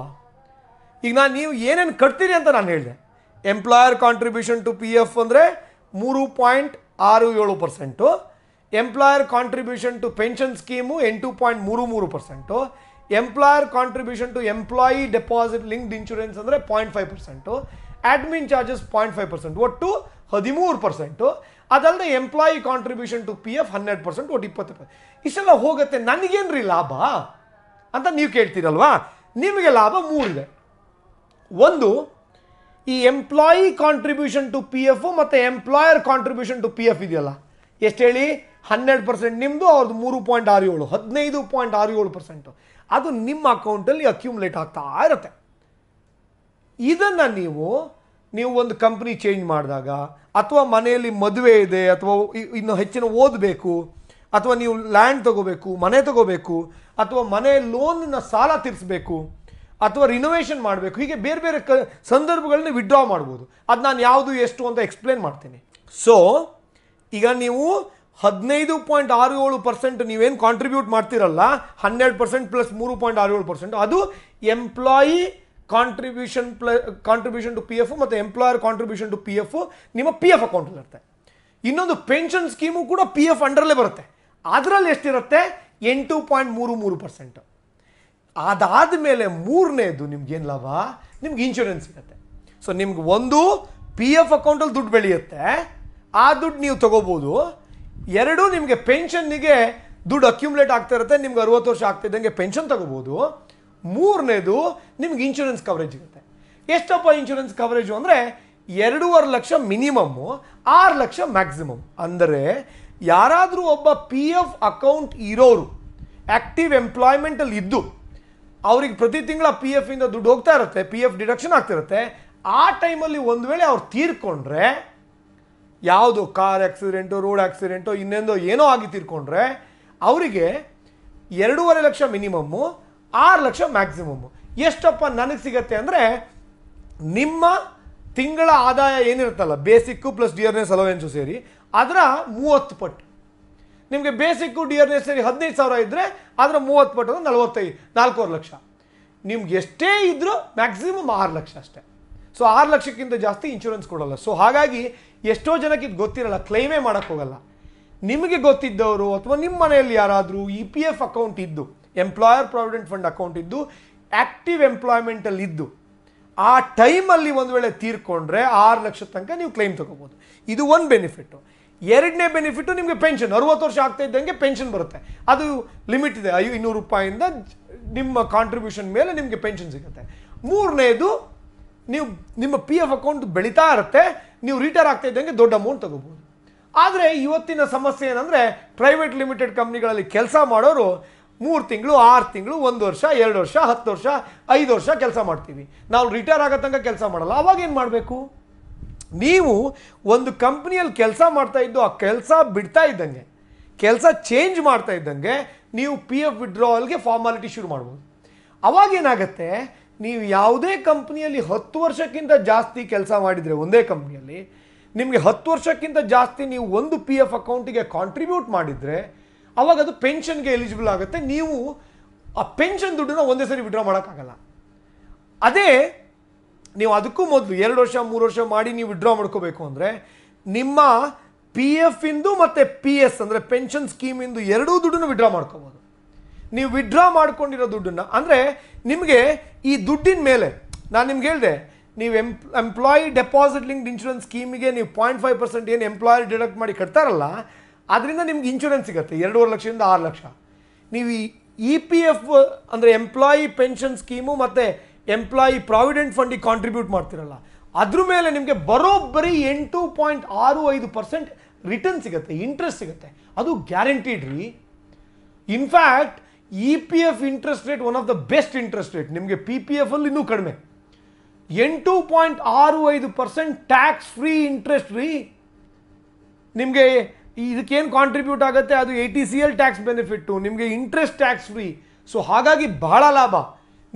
ಈಗ ನಾನು ನೀವು ಏನೇನು ಕಟ್ತೀರಿ ಅಂತ ನಾನು ಹೇಳಿದೆ employer contribution to P F ಅಂದರೆ ಮೂರು ಪಾಯಿಂಟ್ ಆರು ಏಳು percent employer contribution to pension scheme ಎಂಟು ಪಾಯಿಂಟ್ ಮೂರು ಮೂರು percent employer contribution to employee deposit linked insurance ಅಂದರೆ point five percent admin charges point five percent ಒಟ್ಟು ಹದಿಮೂರು ಪರ್ಸೆಂಟು ಅದಲ್ಲದೆ employee contribution to P F ಹನ್ನೆರಡು ಪರ್ಸೆಂಟ್ ಒಟ್ಟು ಇಪ್ಪತ್ತು ಪರ್ಸೆಂಟ್ ಇಷ್ಟೆಲ್ಲ ಹೋಗುತ್ತೆ ನನಗೇನು ರೀ ಲಾಭ ಅಂತ ನೀವು ಕೇಳ್ತೀರಲ್ವಾ ನಿಮಗೆ ಲಾಭ ಮೂರಿದೆ ಒಂದು ಈ employee contribution to P F ಮತ್ತು employer contribution to P F ಇದೆಯಲ್ಲ ಎಷ್ಟು ಹೇಳಿ ಹನ್ನೆರಡು ಪರ್ಸೆಂಟ್ ನಿಮ್ಮದು ಅವ್ರದ್ದು ಮೂರು ಪಾಯಿಂಟ್ ಆರು ಏಳು ಹದಿನೈದು ಪಾಯಿಂಟ್ ಆರು ಏಳು ಪರ್ಸೆಂಟು ಅದು ನಿಮ್ಮ ಅಕೌಂಟಲ್ಲಿ ಅಕ್ಯುಮುಲೇಟ್ ಆಗ್ತಾ ಇರುತ್ತೆ ಇದನ್ನು ನೀವು ನೀವು ಒಂದು ಕಂಪ್ನಿ ಚೇಂಜ್ ಮಾಡಿದಾಗ ಅಥವಾ ಮನೆಯಲ್ಲಿ ಮದುವೆ ಇದೆ ಅಥವಾ ಇನ್ನು ಹೆಚ್ಚಿನ ಓದಬೇಕು ಅಥವಾ ನೀವು ಲ್ಯಾಂಡ್ ತಗೋಬೇಕು ಮನೆ ತಗೋಬೇಕು ಅಥವಾ ಮನೆ ಲೋನ್ನ ಸಾಲ ತೀರಿಸಬೇಕು ಅಥವಾ ರಿನೋವೇಷನ್ ಮಾಡಬೇಕು ಹೀಗೆ ಬೇರೆ ಬೇರೆ ಕ ಸಂದರ್ಭಗಳನ್ನ ವಿಡ್ರಾ ಮಾಡ್ಬೋದು ಅದು ನಾನು ಯಾವುದು ಎಷ್ಟು ಅಂತ ಎಕ್ಸ್ಪ್ಲೇನ್ ಮಾಡ್ತೀನಿ ಸೊ ಈಗ ನೀವು ಹದಿನೈದು ಪಾಯಿಂಟ್ ಆರು ಏಳು ಪರ್ಸೆಂಟ್ ನೀವೇನು ಕಾಂಟ್ರಿಬ್ಯೂಟ್ ಮಾಡ್ತಿರಲ್ಲ ಹನ್ನೆರಡು ಪರ್ಸೆಂಟ್ ಪ್ಲಸ್ ಮೂರು ಪಾಯಿಂಟ್ ಆರು ಏಳು ಪರ್ಸೆಂಟ್ ಅದು ಎಂಪ್ಲಾಯಿ ಕಾಂಟ್ರಿಬ್ಯೂಷನ್ ಪ್ಲ ಕಾಂಟ್ರಿಬ್ಯೂಷನ್ ಟು ಪಿ ಎಫ್ ಮತ್ತು employer contribution to P F P F ಎಫ್ ಅಕೌಂಟಲ್ಲಿರುತ್ತೆ ಇನ್ನೊಂದು ಪೆನ್ಷನ್ ಸ್ಕೀಮು ಕೂಡ ಪಿ ಎಫ್ ಅಂಡರಲ್ಲೇ ಬರುತ್ತೆ ಅದರಲ್ಲಿ ಎಷ್ಟಿರುತ್ತೆ ಎಂಟು ಪಾಯಿಂಟ್ ಮೂರು ಮೂರು ಪರ್ಸೆಂಟು ಅದಾದ ಮೇಲೆ ಮೂರನೇದು ನಿಮ್ಗೇನು ಲಾಭ ನಿಮ್ಗೆ ಇನ್ಶೂರೆನ್ಸ್ ಸಿಗುತ್ತೆ ಸೊ ನಿಮ್ಗೆ ಒಂದು ಪಿ ಎಫ್ ಅಕೌಂಟಲ್ಲಿ ದುಡ್ಡು ಬೆಳೆಯುತ್ತೆ ಆ ದುಡ್ಡು ನೀವು ತಗೋಬೋದು ಎರಡೂ ನಿಮಗೆ ಪೆನ್ಷನ್ನಿಗೆ ದುಡ್ಡು ಅಕ್ಯುಮುಲೇಟ್ ಆಗ್ತಾ ಇರುತ್ತೆ ನಿಮ್ಗೆ ಅರುವತ್ತು ವರ್ಷ ಆಗ್ತಿದ್ದಂಗೆ ಪೆನ್ಷನ್ ತಗೋಬೋದು ಮೂರನೇದು ನಿಮ್ಗೆ ಇನ್ಶೂರೆನ್ಸ್ ಕವರೇಜ್ ಇರುತ್ತೆ ಎಷ್ಟಪ್ಪ ಇನ್ಶೂರೆನ್ಸ್ ಕವರೇಜು ಅಂದರೆ ಎರಡೂವರೆ ಲಕ್ಷ ಮಿನಿಮಮ್ಮು ಆರು ಲಕ್ಷ ಮ್ಯಾಕ್ಸಿಮಮ್ ಅಂದರೆ ಯಾರಾದರೂ ಒಬ್ಬ ಪಿ ಎಫ್ ಅಕೌಂಟ್ ಇರೋರು ಆ್ಯಕ್ಟಿವ್ ಎಂಪ್ಲಾಯ್ಮೆಂಟಲ್ಲಿ ಇದ್ದು ಅವ್ರಿಗೆ ಪ್ರತಿ ತಿಂಗಳ ಪಿ ಎಫ್ ಇಂದ ದುಡ್ಡು ಹೋಗ್ತಾ ಇರುತ್ತೆ ಪಿ ಎಫ್ ಡಿಡಕ್ಷನ್ ಆಗ್ತಿರುತ್ತೆ ಆ ಟೈಮಲ್ಲಿ ಒಂದು ವೇಳೆ ಅವ್ರು ತೀರ್ಕೊಂಡ್ರೆ ಯಾವುದು ಕಾರ್ ಆ್ಯಕ್ಸಿಡೆಂಟು ರೋಡ್ ಆ್ಯಕ್ಸಿಡೆಂಟು ಇನ್ನೊಂದೋ ಏನೋ ಆಗಿ ತಿರ್ಕೊಂಡ್ರೆ ಅವರಿಗೆ ಎರಡೂವರೆ ಲಕ್ಷ ಮಿನಿಮಮ್ಮು ಆರು ಲಕ್ಷ ಮ್ಯಾಕ್ಸಿಮಮ್ಮು ಎಷ್ಟಪ್ಪ ನನಗೆ ಸಿಗತ್ತೆ ಅಂದರೆ ನಿಮ್ಮ ತಿಂಗಳ ಆದಾಯ ಏನಿರುತ್ತಲ್ಲ ಬೇಸಿಕ್ಕು ಪ್ಲಸ್ ಡಿಯರ್ನೆಸ್ ಅಲೋವೆನ್ಸು ಸೇರಿ ಅದರ ಮೂವತ್ತು ಪಟ್ಟು ನಿಮಗೆ ಬೇಸಿಕ್ಕು ಡಿಯರ್ನೆಸ್ ಸೇರಿ ಹದಿನೈದು ಸಾವಿರ ಇದ್ದರೆ ಅದರ ಮೂವತ್ತು ಪಟ್ಟು ಅಂದರೆ ನಲವತ್ತೈದು ನಾಲ್ಕೂವರೆ ಲಕ್ಷ ನಿಮ್ಗೆ ಎಷ್ಟೇ ಇದ್ದರೂ ಮ್ಯಾಕ್ಸಿಮಮ್ ಆರು ಲಕ್ಷ ಅಷ್ಟೇ ಸೊ ಆರು ಲಕ್ಷಕ್ಕಿಂತ ಜಾಸ್ತಿ ಇನ್ಶೂರೆನ್ಸ್ ಕೊಡೋಲ್ಲ ಸೊ ಹಾಗಾಗಿ ಎಷ್ಟೋ ಜನಕ್ಕೆ ಇದು ಗೊತ್ತಿರಲ್ಲ ಕ್ಲೈಮೇ ಮಾಡೋಕ್ಕೋಗಲ್ಲ ನಿಮಗೆ ಗೊತ್ತಿದ್ದವರು ಅಥವಾ ನಿಮ್ಮ ಮನೆಯಲ್ಲಿ ಯಾರಾದರೂ ಇ ಪಿ ಎಫ್ ಅಕೌಂಟ್ ಇದ್ದು ಎಂಪ್ಲಾಯರ್ ಪ್ರಾವಿಡೆಂಟ್ ಫಂಡ್ ಅಕೌಂಟ್ ಇದ್ದು ಆ್ಯಕ್ಟಿವ್ ಎಂಪ್ಲಾಯ್ಮೆಂಟಲ್ಲಿ ಇದ್ದು ಆ ಟೈಮಲ್ಲಿ ಒಂದು ವೇಳೆ ತೀರ್ಕೊಂಡ್ರೆ ಆರು ಲಕ್ಷ ತನಕ ನೀವು ಕ್ಲೈಮ್ ತೊಗೋಬೋದು ಇದು ಒಂದು ಬೆನಿಫಿಟ್ಟು ಎರಡನೇ ಬೆನಿಫಿಟ್ಟು ನಿಮಗೆ ಪೆನ್ಷನ್ ಅರುವತ್ತು ವರ್ಷ ಆಗ್ತಾ ಇದ್ದಂಗೆ ಪೆನ್ಷನ್ ಬರುತ್ತೆ ಅದು ಲಿಮಿಟ್ ಇದೆ ಐ ಇನ್ನೂರು ರೂಪಾಯಿಂದ ನಿಮ್ಮ ಕಾಂಟ್ರಿಬ್ಯೂಷನ್ ಮೇಲೆ ನಿಮಗೆ ಪೆನ್ಷನ್ ಸಿಗುತ್ತೆ ಮೂರನೇದು ನೀವು ನಿಮ್ಮ ಪಿ ಎಫ್ ಅಕೌಂಟ್ ಬೆಳೀತಾ ಇರುತ್ತೆ ನೀವು ರಿಟೈರ್ ಆಗ್ತಾ ಇದ್ದಂಗೆ ದೊಡ್ಡ ಅಮೌಂಟ್ ತಗೋಬೋದು ಆದರೆ ಇವತ್ತಿನ ಸಮಸ್ಯೆ ಏನಂದರೆ ಪ್ರೈವೇಟ್ ಲಿಮಿಟೆಡ್ ಕಂಪ್ನಿಗಳಲ್ಲಿ ಕೆಲಸ ಮಾಡೋರು ಮೂರು ತಿಂಗಳು ಆರು ತಿಂಗಳು ಒಂದು ವರ್ಷ ಎರಡು ವರ್ಷ ಹತ್ತು ವರ್ಷ ಐದು ವರ್ಷ ಕೆಲಸ ಮಾಡ್ತೀವಿ ನಾವು ರಿಟೈರ್ ಆಗೋ ತನಕ ಕೆಲಸ ಮಾಡಲ್ಲ ಅವಾಗ ಏನು ಮಾಡಬೇಕು ನೀವು ಒಂದು ಕಂಪ್ನಿಯಲ್ಲಿ ಕೆಲಸ ಮಾಡ್ತಾ ಇದ್ದು ಆ ಕೆಲಸ ಬಿಡ್ತಾ ಇದ್ದಂಗೆ ಕೆಲಸ ಚೇಂಜ್ ಮಾಡ್ತಾ ಇದ್ದಂಗೆ ನೀವು ಪಿ ಎಫ್ ವಿಡ್ರಾವಲ್ಗೆ ಫಾರ್ಮಾಲಿಟಿ ಶುರು ಮಾಡ್ಬೋದು ಅವಾಗೇನಾಗತ್ತೆ ನೀವು ಯಾವುದೇ ಕಂಪ್ನಿಯಲ್ಲಿ ಹತ್ತು ವರ್ಷಕ್ಕಿಂತ ಜಾಸ್ತಿ ಕೆಲಸ ಮಾಡಿದರೆ ಒಂದೇ ಕಂಪ್ನಿಯಲ್ಲಿ ನಿಮಗೆ ಹತ್ತು ವರ್ಷಕ್ಕಿಂತ ಜಾಸ್ತಿ ನೀವು ಒಂದು ಪಿ ಎಫ್ ಅಕೌಂಟಿಗೆ ಕಾಂಟ್ರಿಬ್ಯೂಟ್ ಮಾಡಿದರೆ ಅವಾಗ ಅದು ಪೆನ್ಷನ್ಗೆ ಎಲಿಜಿಬಲ್ ಆಗುತ್ತೆ ನೀವು ಆ ಪೆನ್ಷನ್ ದುಡ್ಡನ್ನು ಒಂದೇ ಸರಿ ವಿಡ್ರಾ ಮಾಡೋಕ್ಕಾಗಲ್ಲ ಅದೇ ನೀವು ಅದಕ್ಕೂ ಮೊದಲು ಎರಡು ವರ್ಷ ಮೂರು ವರ್ಷ ಮಾಡಿ ನೀವು ವಿಡ್ರಾ ಮಾಡ್ಕೋಬೇಕು ಅಂದರೆ ನಿಮ್ಮ ಪಿ ಎಫ್ ಇಂದು ಮತ್ತು ಪಿ ಎಸ್ ಅಂದರೆ ಪೆನ್ಷನ್ ಸ್ಕೀಮಿಂದು ಎರಡೂ ದುಡ್ಡನ್ನು ವಿಡ್ರಾ ಮಾಡ್ಕೋಬೋದು ನೀವು ವಿಡ್ರಾ ಮಾಡ್ಕೊಂಡಿರೋ ದುಡ್ಡನ್ನು ಅಂದರೆ ನಿಮಗೆ ಈ ದುಡ್ಡಿನ ಮೇಲೆ ನಾನು ನಿಮ್ಗೆ ಹೇಳಿದೆ ನೀವು ಎಂ ಎಂಪ್ಲಾಯಿ ಡೆಪಾಸಿಟ್ ಲಿಂಕ್ಡ್ ಇನ್ಶೂರೆನ್ಸ್ ಸ್ಕೀಮಿಗೆ ನೀವು ಪಾಯಿಂಟ್ ಫೈವ್ ಪರ್ಸೆಂಟ್ ಏನು ಎಂಪ್ಲಾಯರ್ ಡಿಡಕ್ಟ್ ಮಾಡಿ ಕಟ್ತಾರಲ್ಲ ಅದರಿಂದ ನಿಮ್ಗೆ ಇನ್ಶೂರೆನ್ಸ್ ಸಿಗುತ್ತೆ ಎರಡೂವರೆ ಲಕ್ಷದಿಂದ ಆರು ಲಕ್ಷ ನೀವು ಇ ಪಿ ಎಫ್ ಅಂದರೆ ಎಂಪ್ಲಾಯಿ ಪೆನ್ಷನ್ ಸ್ಕೀಮು ಮತ್ತು ಎಂಪ್ಲಾಯಿ ಪ್ರಾವಿಡೆಂಟ್ ಫಂಡಿಗೆ ಕಾಂಟ್ರಿಬ್ಯೂಟ್ ಮಾಡ್ತಿರಲ್ಲ ಅದ್ರ ಮೇಲೆ ನಿಮಗೆ ಬರೋಬ್ಬರಿ ಎಂಟು ಪಾಯಿಂಟ್ ಆರು ಐದು ಪರ್ಸೆಂಟ್ ರಿಟರ್ನ್ ಸಿಗುತ್ತೆ ಇಂಟ್ರೆಸ್ಟ್ ಸಿಗುತ್ತೆ ಅದು ಗ್ಯಾರಂಟಿಡ್ ರೀ in fact E P F interest rate one of the best interest rate ನಿಮಗೆ ಪಿ ಪಿ ಎಫ್ ಅಲ್ಲಿ ಇನ್ನೂ ಕಡಿಮೆ ಎಂಟು ಪಾಯಿಂಟ್ ಆರು ಐದು ಪರ್ಸೆಂಟ್ ಟ್ಯಾಕ್ಸ್ ಫ್ರೀ ಇಂಟ್ರೆಸ್ಟ್ ರೀ ನಿಮಗೆ ಇದಕ್ಕೇನು ಕಾಂಟ್ರಿಬ್ಯೂಟ್ ಆಗುತ್ತೆ ಅದು A T C L tax benefit ನಿಮಗೆ ಇಂಟ್ರೆಸ್ಟ್ ಟ್ಯಾಕ್ಸ್ ಫ್ರೀ ಸೊ ಹಾಗಾಗಿ ಬಹಳ ಲಾಭ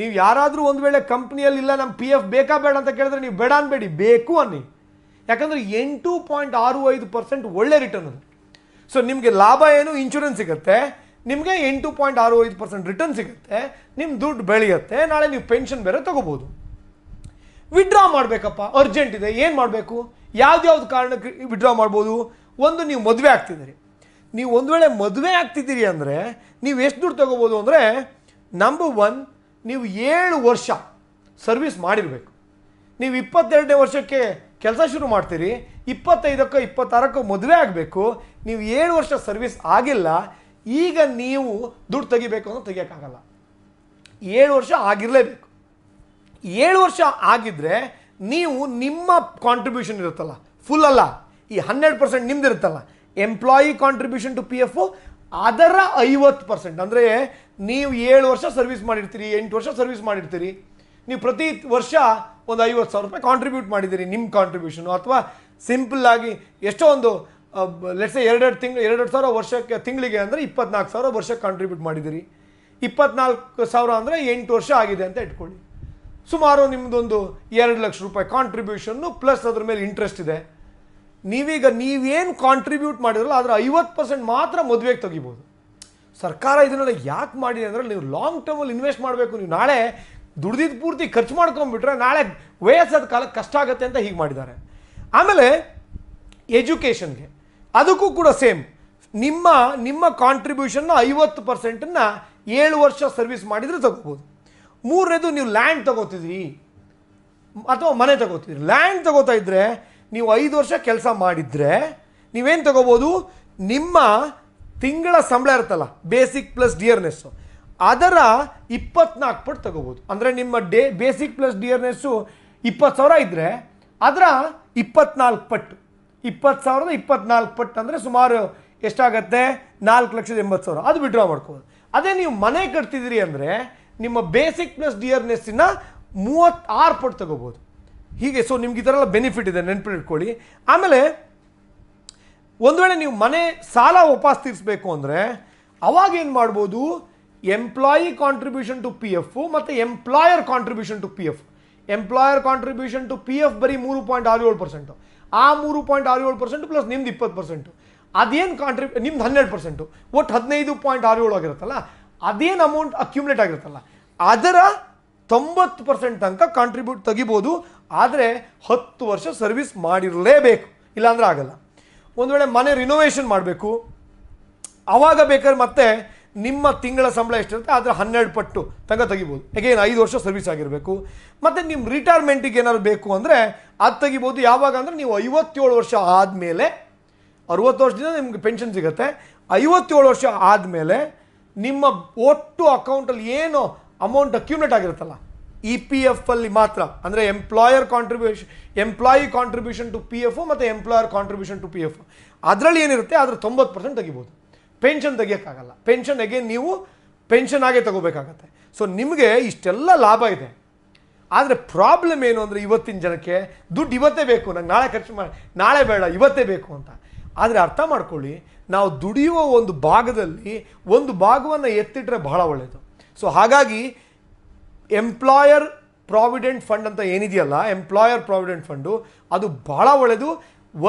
ನೀವು ಯಾರಾದರೂ ಒಂದು ವೇಳೆ ಕಂಪ್ನಿಯಲ್ಲಿ ಇಲ್ಲ ನಮ್ಮ ಪಿ ಎಫ್ ಬೇಕಾ ಬೇಡ ಅಂತ ಕೇಳಿದ್ರೆ ನೀವು ಬೇಡ ಅನ್ಬೇಡಿ ಬೇಕು ಅನ್ನಿ ಯಾಕಂದರೆ ಎಂಟು ಪಾಯಿಂಟ್ ಆರು ಐದು ಪರ್ಸೆಂಟ್ ಒಳ್ಳೆ ರಿಟರ್ನ್ ಅದು ಸೊ ನಿಮಗೆ ಲಾಭ ಏನು ಇನ್ಶೂರೆನ್ಸ್ ಸಿಗುತ್ತೆ ನಿಮಗೆ ಎಂಟು ಪಾಯಿಂಟ್ ಆರು ಐದು ಪರ್ಸೆಂಟ್ ರಿಟರ್ನ್ ಸಿಗುತ್ತೆ ನಿಮ್ಮ ದುಡ್ಡು ಬೆಳೆಯುತ್ತೆ ನಾಳೆ ನೀವು ಪೆನ್ಷನ್ ಬೇರೆ ತೊಗೋಬೋದು ವಿಡ್ರಾ ಮಾಡಬೇಕಪ್ಪ ಅರ್ಜೆಂಟ್ ಇದೆ ಏನು ಮಾಡಬೇಕು ಯಾವ್ದ್ಯಾವ್ದು ಕಾರಣಕ್ಕೆ ವಿಡ್ರಾ ಮಾಡ್ಬೋದು ಒಂದು ನೀವು ಮದುವೆ ಆಗ್ತಿದ್ದೀರಿ ನೀವು ಒಂದು ವೇಳೆ ಮದುವೆ ಆಗ್ತಿದ್ದೀರಿ ಅಂದರೆ ನೀವು ಎಷ್ಟು ದುಡ್ಡು ತೊಗೋಬೋದು ಅಂದರೆ ನಂಬರ್ ಒನ್ ನೀವು ಏಳು ವರ್ಷ ಸರ್ವಿಸ್ ಮಾಡಿರಬೇಕು ನೀವು ಇಪ್ಪತ್ತೆರಡನೇ ವರ್ಷಕ್ಕೆ ಕೆಲಸ ಶುರು ಮಾಡ್ತೀರಿ ಇಪ್ಪತ್ತೈದಕ್ಕೋ ಇಪ್ಪತ್ತಾರಕ್ಕೋ ಮದುವೆ ಆಗಬೇಕು ನೀವು ಏಳು ವರ್ಷ ಸರ್ವಿಸ್ ಆಗಿಲ್ಲ ಈಗ ನೀವು ದುಡ್ಡು ತೆಗಿಬೇಕು ಅಂತ ತೆಗಿಯೋಕ್ಕಾಗಲ್ಲ ಏಳು ವರ್ಷ ಆಗಿರಲೇಬೇಕು ಏಳು ವರ್ಷ ಆಗಿದ್ದರೆ ನೀವು ನಿಮ್ಮ ಕಾಂಟ್ರಿಬ್ಯೂಷನ್ ಇರುತ್ತಲ್ಲ ಫುಲ್ ಅಲ್ಲ ಈ ಹನ್ನೆರಡು ಪರ್ಸೆಂಟ್ ಇರುತ್ತಲ್ಲ employee contribution to P F ಅದರ ಐವತ್ತು ಪರ್ಸೆಂಟ್ ಅಂದರೆ ನೀವು ಏಳು ವರ್ಷ ಸರ್ವಿಸ್ ಮಾಡಿರ್ತೀರಿ ಎಂಟು ವರ್ಷ ಸರ್ವಿಸ್ ಮಾಡಿರ್ತೀರಿ ನೀವು ಪ್ರತಿ ವರ್ಷ ಒಂದು ಐವತ್ತು ಸಾವಿರ ರೂಪಾಯಿ ಕಾಂಟ್ರಿಬ್ಯೂಟ್ ಮಾಡಿದ್ದೀರಿ ನಿಮ್ಮ ಕಾಂಟ್ರಿಬ್ಯೂಷನು ಅಥವಾ ಸಿಂಪಲ್ ಆಗಿ ಎಷ್ಟೋ ಒಂದು ಲೆಟ್ಸ್ ಎರಡೆರಡು ತಿಂಗಳು ಎರಡೆರಡು ಸಾವಿರ ವರ್ಷಕ್ಕೆ ತಿಂಗಳಿಗೆ ಅಂದರೆ ಇಪ್ಪತ್ನಾಲ್ಕು ಸಾವಿರ ವರ್ಷಕ್ಕೆ ಕಾಂಟ್ರಿಬ್ಯೂಟ್ ಮಾಡಿದ್ದೀರಿ ಇಪ್ಪತ್ನಾಲ್ಕು ಸಾವಿರ ಅಂದರೆ ಎಂಟು ವರ್ಷ ಆಗಿದೆ ಅಂತ ಇಟ್ಕೊಳ್ಳಿ ಸುಮಾರು ನಿಮ್ಮದೊಂದು ಎರಡು ಲಕ್ಷ ರೂಪಾಯಿ ಕಾಂಟ್ರಿಬ್ಯೂಷನ್ನು ಪ್ಲಸ್ ಅದ್ರ ಮೇಲೆ ಇಂಟ್ರೆಸ್ಟ್ ಇದೆ ನೀವೀಗ ನೀವೇನು ಕಾಂಟ್ರಿಬ್ಯೂಟ್ ಮಾಡಿದ್ರಲ್ಲ ಅದರ ಐವತ್ತು ಪರ್ಸೆಂಟ್ ಮಾತ್ರ ಮದುವೆಗೆ ತೆಗಿಬೋದು ಸರ್ಕಾರ ಇದನ್ನೆಲ್ಲ ಯಾಕೆ ಮಾಡಿದೆ ಅಂದರೆ ನೀವು ಲಾಂಗ್ ಟರ್ಮಲ್ಲಿ ಇನ್ವೆಸ್ಟ್ ಮಾಡಬೇಕು ನೀವು ನಾಳೆ ದುಡ್ದಿದ್ದು ಪೂರ್ತಿ ಖರ್ಚು ಮಾಡ್ಕೊಂಬಿಟ್ರೆ ನಾಳೆ ವಯಸ್ಸಾದ ಕಾಲಕ್ಕೆ ಕಷ್ಟ ಆಗುತ್ತೆ ಅಂತ ಹೀಗೆ ಮಾಡಿದ್ದಾರೆ ಆಮೇಲೆ ಎಜುಕೇಷನ್ಗೆ ಅದಕ್ಕೂ ಕೂಡ ಸೇಮ್ ನಿಮ್ಮ ನಿಮ್ಮ ಕಾಂಟ್ರಿಬ್ಯೂಷನ್ನ ಐವತ್ತು ಪರ್ಸೆಂಟನ್ನು ಏಳು ವರ್ಷ ಸರ್ವಿಸ್ ಮಾಡಿದರೆ ತಗೋಬೋದು ಮೂರನೇದು ನೀವು ಲ್ಯಾಂಡ್ ತಗೋತಿದ್ರಿ ಅಥವಾ ಮನೆ ತಗೋತಿದ್ರಿ ಲ್ಯಾಂಡ್ ತಗೋತಾ ಇದ್ದರೆ ನೀವು ಐದು ವರ್ಷ ಕೆಲಸ ಮಾಡಿದರೆ ನೀವೇನು ತಗೋಬೋದು ನಿಮ್ಮ ತಿಂಗಳ ಸಂಬಳ ಇರುತ್ತಲ್ಲ ಬೇಸಿಕ್ ಪ್ಲಸ್ ಡಿಯರ್ನೆಸ್ಸು ಅದರ ಇಪ್ಪತ್ನಾಲ್ಕು ಪಟ್ಟು ತಗೋಬೋದು ಅಂದರೆ ನಿಮ್ಮ ಡೇ ಬೇಸಿಕ್ ಪ್ಲಸ್ ಡಿಯರ್ನೆಸ್ಸು ಇಪ್ಪತ್ತು ಸಾವಿರ ಇದ್ದರೆ ಅದರ ಇಪ್ಪತ್ನಾಲ್ಕು ಪಟ್ಟು ಇಪ್ಪತ್ತು ಸಾವಿರದ ಇಪ್ಪತ್ನಾಲ್ಕು ಪಟ್ಟು ಅಂದರೆ ಸುಮಾರು ಎಷ್ಟಾಗತ್ತೆ ನಾಲ್ಕು ಲಕ್ಷದ ಎಂಬತ್ತು ಸಾವಿರ ಅದು ವಿಡ್ರಾ ಮಾಡ್ಕೋಬೋದು ಅದೇ ನೀವು ಮನೆ ಕಟ್ತಿದ್ದೀರಿ ಅಂದರೆ ನಿಮ್ಮ ಬೇಸಿಕ್ ಪ್ಲಸ್ ಡಿಯರ್ನೆಸ್ಸಿನ ಮೂವತ್ತಾರು ಪಟ್ಟು ತಗೋಬೋದು ಹೀಗೆ ಸೊ ನಿಮ್ಗೆ ಈ ಥರ ಎಲ್ಲ ಬೆನಿಫಿಟ್ ಇದೆ ನೆನ್ಪಿಟ್ಕೊಳ್ಳಿ ಆಮೇಲೆ ಒಂದು ವೇಳೆ ನೀವು ಮನೆ ಸಾಲ ವಾಪಾಸ್ ತೀರಿಸಬೇಕು ಅಂದರೆ ಅವಾಗೇನು ಮಾಡ್ಬೋದು employee contribution to P F ಮತ್ತು employer contribution to P F employer contribution to P F ಬರೀ ಮೂರು ಪಾಯಿಂಟ್ ಆರು ಏಳು ಪರ್ಸೆಂಟು ಆ ಮೂರು ಪಾಯಿಂಟ್ ಆರು ಏಳು ಪರ್ಸೆಂಟ್ ಪ್ಲಸ್ ನಿಮ್ದು ಇಪ್ಪತ್ತು ಪರ್ಸೆಂಟು ಅದೇನು ಕಾಂಟ್ರಿಬ್ಯೂ ನಿಮ್ದು ಹನ್ನೆರಡು ಪರ್ಸೆಂಟು ಒಟ್ಟು ಹದಿನೈದು ಪಾಯಿಂಟ್ ಆರು ಏಳು ಆಗಿರುತ್ತಲ್ಲ ಅದೇನು ಅಮೌಂಟ್ ಅಕ್ಯುಮುಲೇಟ್ ಆಗಿರುತ್ತಲ್ಲ ಅದರ ತೊಂಬತ್ತು ಪರ್ಸೆಂಟ್ ತನಕ ಕಾಂಟ್ರಿಬ್ಯೂಟ್ ತೆಗಿಬೋದು ಆದರೆ ಹತ್ತು ವರ್ಷ ಸರ್ವಿಸ್ ಮಾಡಿರಲೇಬೇಕು ಇಲ್ಲಾಂದ್ರೆ ಆಗಲ್ಲ ಒಂದು ವೇಳೆ ಮನೆ ರಿನೋವೇಷನ್ ಮಾಡಬೇಕು ಆವಾಗ ಬೇಕಾದ್ರೆ ಮತ್ತೆ ನಿಮ್ಮ ತಿಂಗಳ ಸಂಬಳ ಎಷ್ಟಿರುತ್ತೆ ಅದರ ಹನ್ನೆರಡು ಪಟ್ಟು ತಂಗ ತೆಗಿಬೋದು ಅಗೇನ್ ಐದು ವರ್ಷ ಸರ್ವಿಸ್ ಆಗಿರಬೇಕು ಮತ್ತು ನಿಮ್ಮ ರಿಟೈರ್ಮೆಂಟಿಗೆ ಏನಾದ್ರು ಬೇಕು ಅಂದರೆ ಅದು ತೆಗಿಬೋದು ಯಾವಾಗ ಅಂದರೆ ನೀವು ಐವತ್ತೇಳು ವರ್ಷ ಆದಮೇಲೆ ಅರುವತ್ತು ವರ್ಷದಿಂದ ನಿಮಗೆ ಪೆನ್ಷನ್ ಸಿಗುತ್ತೆ ಐವತ್ತೇಳು ವರ್ಷ ಆದಮೇಲೆ ನಿಮ್ಮ ಒಟ್ಟು ಅಕೌಂಟಲ್ಲಿ ಏನು ಅಮೌಂಟ್ ಅಕ್ಯುಮುಲೇಟ್ ಆಗಿರುತ್ತಲ್ಲ ಇ e ಪಿ ಎಫಲ್ಲಿ ಮಾತ್ರ ಅಂದರೆ employer contribution employee contribution to P F ಮತ್ತು employer contribution to P F ಅದರಲ್ಲಿ ಏನಿರುತ್ತೆ ಅದರ ತೊಂಬತ್ತು ಪರ್ಸೆಂಟ್ ತೆಗಿಬೋದು ಪೆನ್ಷನ್ ತೆಗಿಯೋಕ್ಕಾಗಲ್ಲ ಪೆನ್ಷನ್ ಅಗೇನ್ ನೀವು ಪೆನ್ಷನ್ ಆಗೇ ತಗೋಬೇಕಾಗತ್ತೆ ಸೊ ನಿಮಗೆ ಇಷ್ಟೆಲ್ಲ ಲಾಭ ಇದೆ ಆದರೆ ಪ್ರಾಬ್ಲಮ್ ಏನು ಅಂದರೆ ಇವತ್ತಿನ ಜನಕ್ಕೆ ದುಡ್ಡು ಇವತ್ತೇ ಬೇಕು ನಂಗೆ ನಾಳೆ ಖರ್ಚು ಮಾಡಿ ನಾಳೆ ಬೇಡ ಇವತ್ತೇ ಬೇಕು ಅಂತ ಆದರೆ ಅರ್ಥ ಮಾಡ್ಕೊಳ್ಳಿ ನಾವು ದುಡಿಯುವ ಒಂದು ಭಾಗದಲ್ಲಿ ಒಂದು ಭಾಗವನ್ನು ಎತ್ತಿಟ್ರೆ ಬಹಳ ಒಳ್ಳೆಯದು ಸೊ ಹಾಗಾಗಿ ಎಂಪ್ಲಾಯರ್ ಪ್ರಾವಿಡೆಂಟ್ ಫಂಡ್ ಅಂತ ಏನಿದೆಯಲ್ಲ ಎಂಪ್ಲಾಯರ್ ಪ್ರಾವಿಡೆಂಟ್ ಫಂಡು ಅದು ಬಹಳ ಒಳ್ಳೆಯದು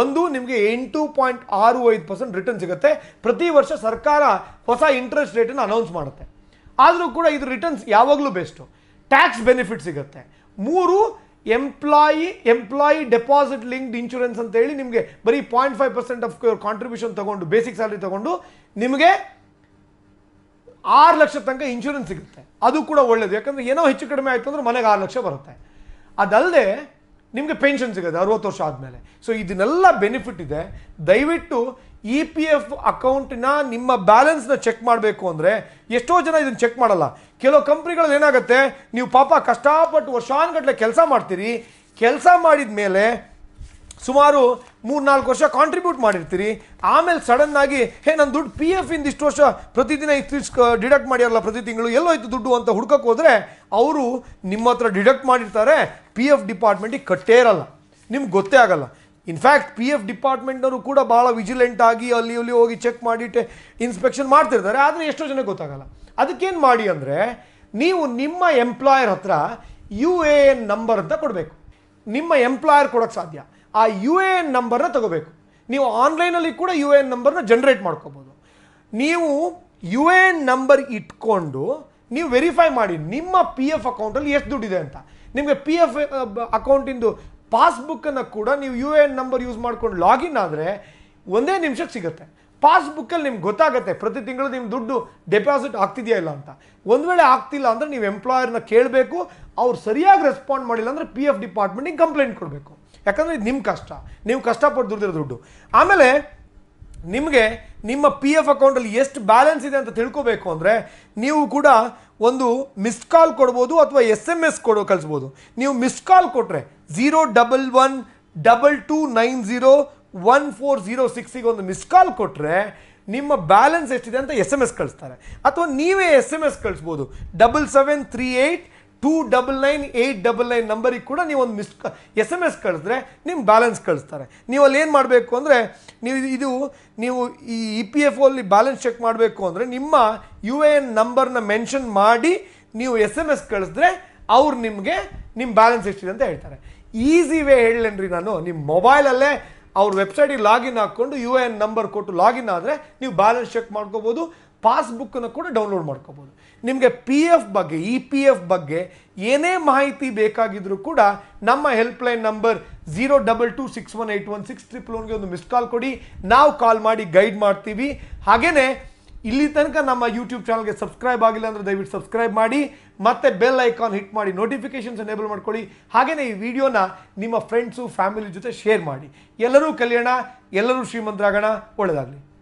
ಒಂದು ನಿಮಗೆ ಎಂಟು ಪಾಯಿಂಟ್ ಆರು ಐದು ಪರ್ಸೆಂಟ್ ರಿಟರ್ನ್ ಸಿಗುತ್ತೆ ಪ್ರತಿ ವರ್ಷ ಸರ್ಕಾರ ಹೊಸ ಇಂಟ್ರೆಸ್ಟ್ ರೇಟನ್ನು ಅನೌನ್ಸ್ ಮಾಡುತ್ತೆ ಆದರೂ ಕೂಡ ಇದು ರಿಟರ್ನ್ಸ್ ಯಾವಾಗಲೂ ಬೆಸ್ಟು ಟ್ಯಾಕ್ಸ್ ಬೆನಿಫಿಟ್ ಸಿಗುತ್ತೆ ಮೂರು employee employee deposit linked insurance ಅಂತ ಹೇಳಿ ನಿಮಗೆ ಬರೀ point five percent of contribution ತಗೊಂಡು ಬೇಸಿಕ್ ಸ್ಯಾಲ್ರಿ ತಗೊಂಡು ನಿಮಗೆ ಆರು ಲಕ್ಷ ತನಕ ಇನ್ಶೂರೆನ್ಸ್ ಸಿಗುತ್ತೆ ಅದು ಕೂಡ ಒಳ್ಳೇದು ಯಾಕಂದರೆ ಏನೋ ಹೆಚ್ಚು ಕಡಿಮೆ ಆಯಿತು ಅಂದರೆ ಮನೆಗೆ ಆರು ಲಕ್ಷ ಬರುತ್ತೆ ಅದಲ್ಲದೆ ನಿಮಗೆ ಪೆನ್ಷನ್ ಸಿಗುತ್ತೆ ಅರುವತ್ತು ವರ್ಷ ಆದಮೇಲೆ ಸೊ ಇದನ್ನೆಲ್ಲ ಬೆನಿಫಿಟ್ ಇದೆ ದಯವಿಟ್ಟು ಇ e ಪಿ ಎಫ್ ಅಕೌಂಟ್ನ ನಿಮ್ಮ ಬ್ಯಾಲೆನ್ಸ್ನ ಚೆಕ್ ಮಾಡಬೇಕು ಅಂದರೆ ಎಷ್ಟೋ ಜನ ಇದನ್ನು ಚೆಕ್ ಮಾಡಲ್ಲ ಕೆಲವು ಕಂಪ್ನಿಗಳಲ್ಲಿ ಏನಾಗುತ್ತೆ ನೀವು ಪಾಪ ಕಷ್ಟಪಟ್ಟು ವರ್ಷಾನ್ಗಟ್ಟಲೆ ಕೆಲಸ ಮಾಡ್ತೀರಿ ಕೆಲಸ ಮಾಡಿದ ಮೇಲೆ ಸುಮಾರು ಮೂರ್ನಾಲ್ಕು ವರ್ಷ ಕಾಂಟ್ರಿಬ್ಯೂಟ್ ಮಾಡಿರ್ತೀರಿ ಆಮೇಲೆ ಸಡನ್ನಾಗಿ ಹೇ ನನ್ನ ದುಡ್ಡು ಪಿ ಎಫ್ ಇಂದ ಇಷ್ಟು ವರ್ಷ ಪ್ರತಿದಿನ ಇಷ್ಟು ಡಿಡಕ್ಟ್ ಮಾಡ್ಯಾರಲ್ಲ ಪ್ರತಿ ತಿಂಗಳು ಎಲ್ಲೋಯ್ತು ದುಡ್ಡು ಅಂತ ಹುಡ್ಕಕ್ಕೆ ಹೋದರೆ ಅವರು ನಿಮ್ಮ ಹತ್ರ ಡಿಡಕ್ಟ್ ಮಾಡಿರ್ತಾರೆ ಪಿ ಎಫ್ ಡಿಪಾರ್ಟ್ಮೆಂಟಿಗೆ ಕಟ್ಟೇ ಇರಲ್ಲ ನಿಮ್ಗೆ ಗೊತ್ತೇ ಆಗಲ್ಲ ಇನ್ಫ್ಯಾಕ್ಟ್ ಪಿ ಎಫ್ ಡಿಪಾರ್ಟ್ಮೆಂಟ್ನವರು ಕೂಡ ಭಾಳ ವಿಜಿಲೆಂಟ್ ಆಗಿ ಅಲ್ಲಿ ಅಲ್ಲಿ ಹೋಗಿ ಚೆಕ್ ಮಾಡಿ ಇನ್ಸ್ಪೆಕ್ಷನ್ ಮಾಡ್ತಿರ್ತಾರೆ ಆದರೆ ಎಷ್ಟೋ ಜನಕ್ಕೆ ಗೊತ್ತಾಗಲ್ಲ ಅದಕ್ಕೇನು ಮಾಡಿ ಅಂದರೆ ನೀವು ನಿಮ್ಮ ಎಂಪ್ಲಾಯರ್ ಹತ್ರ ಯು ಎ ಎನ್ ನಂಬರ್ ಅಂತ ಕೊಡಬೇಕು ನಿಮ್ಮ ಎಂಪ್ಲಾಯರ್ ಕೊಡೋಕ್ಕೆ ಸಾಧ್ಯ ಆ ಯು ಎ ಎನ್ ನಂಬರ್ನ ತಗೋಬೇಕು ನೀವು ಆನ್ಲೈನಲ್ಲಿ ಕೂಡ ಯು ಎ ಎನ್ ನಂಬರ್ನ ಜನ್ರೇಟ್ ಮಾಡ್ಕೋಬೋದು ನೀವು ಯು ಎ ಎನ್ ನಂಬರ್ ಇಟ್ಕೊಂಡು ನೀವು ವೆರಿಫೈ ಮಾಡಿ ನಿಮ್ಮ ಪಿ ಎಫ್ ಅಕೌಂಟಲ್ಲಿ ಎಷ್ಟು ದುಡ್ಡಿದೆ ಅಂತ ನಿಮಗೆ ಪಿ ಎಫ್ ಅಕೌಂಟಿಂದು ಪಾಸ್ಬುಕ್ಕನ್ನು ಕೂಡ ನೀವು U A N number use ಮಾಡ್ಕೊಂಡು ಲಾಗಿನ್ ಆದರೆ ಒಂದೇ ನಿಮಿಷಕ್ಕೆ ಸಿಗುತ್ತೆ ಪಾಸ್ಬುಕ್ಕಲ್ಲಿ ನಿಮ್ಗೆ ಗೊತ್ತಾಗುತ್ತೆ ಪ್ರತಿ ತಿಂಗಳು ನಿಮ್ಮ ದುಡ್ಡು ಡೆಪಾಸಿಟ್ ಆಗ್ತಿದೆಯಾ ಇಲ್ಲ ಅಂತ ಒಂದು ವೇಳೆ ಆಗ್ತಿಲ್ಲ ಅಂದರೆ ನೀವು ಎಂಪ್ಲಾಯರ್ನ ಕೇಳಬೇಕು ಅವ್ರು ಸರಿಯಾಗಿ ರೆಸ್ಪಾಂಡ್ ಮಾಡಿಲ್ಲ ಅಂದರೆ ಪಿ ಎಫ್ ಡಿಪಾರ್ಟ್ಮೆಂಟಿಗೆ ಕಂಪ್ಲೇಂಟ್ ಕೊಡಬೇಕು ಯಾಕಂದರೆ ಇದು ನಿಮ್ಮ ಕಷ್ಟ ನೀವು ಕಷ್ಟಪಟ್ಟು ದುಡ್ದಿರೋ ದುಡ್ಡು ಆಮೇಲೆ ನಿಮಗೆ ನಿಮ್ಮ ಪಿ ಎಫ್ ಅಕೌಂಟಲ್ಲಿ ಎಷ್ಟು ಬ್ಯಾಲೆನ್ಸ್ ಇದೆ ಅಂತ ತಿಳ್ಕೋಬೇಕು ಅಂದರೆ ನೀವು ಕೂಡ ಒಂದು ಮಿಸ್ಡ್ ಕಾಲ್ ಕೊಡ್ಬೋದು ಅಥವಾ ಎಸ್ ಎಮ್ ಎಸ್ ಕೊಡೋ ಕಳಿಸ್ಬೋದು ನೀವು ಮಿಸ್ ಕಾಲ್ ಕೊಟ್ಟರೆ zero double one double two nine zero one four zero ಸಿಕ್ಸಿಗೆ ಒಂದು ಮಿಸ್ ಕಾಲ್ ಕೊಟ್ಟರೆ ನಿಮ್ಮ ಬ್ಯಾಲೆನ್ಸ್ ಎಷ್ಟಿದೆ ಅಂತ ಎಸ್ ಎಮ್ ಎಸ್ ಕಳಿಸ್ತಾರೆ ಅಥವಾ ನೀವೇ ಎಸ್ ಎಮ್ ಎಸ್ ಕಳಿಸ್ಬೋದು double seven three eight two double nine eight double nine ನಂಬರಿಗೆ ಕೂಡ ನೀವು ಒಂದು ಮಿಸ್ ಎಸ್ ಎಮ್ ಎಸ್ ಕಳಿಸಿದ್ರೆ ನಿಮ್ಮ ಬ್ಯಾಲೆನ್ಸ್ ಕಳಿಸ್ತಾರೆ ನೀವು ಅಲ್ಲಿ ಏನು ಮಾಡಬೇಕು ಅಂದರೆ ನೀವು ಇದು ನೀವು ಈ ಇ ಪಿ ಎಫ್ ಅಲ್ಲಿ ಬ್ಯಾಲೆನ್ಸ್ ಚೆಕ್ ಮಾಡಬೇಕು ಅಂದರೆ ನಿಮ್ಮ ಯು ಎ ಎನ್ ನಂಬರ್ನ ಮೆನ್ಷನ್ ಮಾಡಿ ನೀವು ಎಸ್ ಎಮ್ ಎಸ್ ಕಳಿಸಿದ್ರೆ ಅವ್ರು ನಿಮಗೆ ನಿಮ್ಮ ಬ್ಯಾಲೆನ್ಸ್ ಎಷ್ಟಿದೆ ಅಂತ ಹೇಳ್ತಾರೆ ಈಸಿ ವೇ ಹೇಳಲೇನ್ರಿ ನಾನು ನಿಮ್ಮ ಮೊಬೈಲಲ್ಲೇ ಅವ್ರ ವೆಬ್ಸೈಟಿಗೆ ಲಾಗಿನ್ ಹಾಕ್ಕೊಂಡು ಯು ಎ ಎನ್ ನಂಬರ್ ಕೊಟ್ಟು ಲಾಗಿನ್ ಆದರೆ ನೀವು ಬ್ಯಾಲೆನ್ಸ್ ಚೆಕ್ ಮಾಡ್ಕೋಬೋದು ಪಾಸ್ಬುಕ್ಕನ್ನು ಕೂಡ ಡೌನ್ಲೋಡ್ ಮಾಡ್ಕೋಬೋದು ನಿಮಗೆ ಪಿ ಎಫ್ ಬಗ್ಗೆ ಇ ಪಿ ಎಫ್ ಬಗ್ಗೆ ಏನೇ ಮಾಹಿತಿ ಬೇಕಾಗಿದ್ದರೂ ಕೂಡ ನಮ್ಮ helpline number zero double two six one eight one six triple ಒನ್ಗೆ ಒಂದು ಮಿಸ್ ಕಾಲ್ ಕೊಡಿ ನಾವು ಕಾಲ್ ಮಾಡಿ ಗೈಡ್ ಮಾಡ್ತೀವಿ ಹಾಗೆಯೇ ಇಲ್ಲಿ ತನಕ ನಮ್ಮ ಯೂಟ್ಯೂಬ್ ಚಾನಲ್ಗೆ ಸಬ್ಸ್ಕ್ರೈಬ್ ಆಗಿಲ್ಲ ಅಂದರೆ ದಯವಿಟ್ಟು ಸಬ್ಸ್ಕ್ರೈಬ್ ಮಾಡಿ ಮತ್ತೆ ಬೆಲ್ ಐಕಾನ್ ಹಿಟ್ ಮಾಡಿ ನೋಟಿಫಿಕೇಷನ್ಸ್ ಎನೇಬಲ್ ಮಾಡ್ಕೊಳ್ಳಿ ಹಾಗೆಯೇ ಈ ವಿಡಿಯೋನ ನಿಮ್ಮ ಫ್ರೆಂಡ್ಸು ಫ್ಯಾಮಿಲಿ ಜೊತೆ ಶೇರ್ ಮಾಡಿ ಎಲ್ಲರೂ ಕಲಿಯೋಣ ಎಲ್ಲರೂ ಶ್ರೀಮಂತರಾಗೋಣ ಒಳ್ಳೆಯದಾಗಲಿ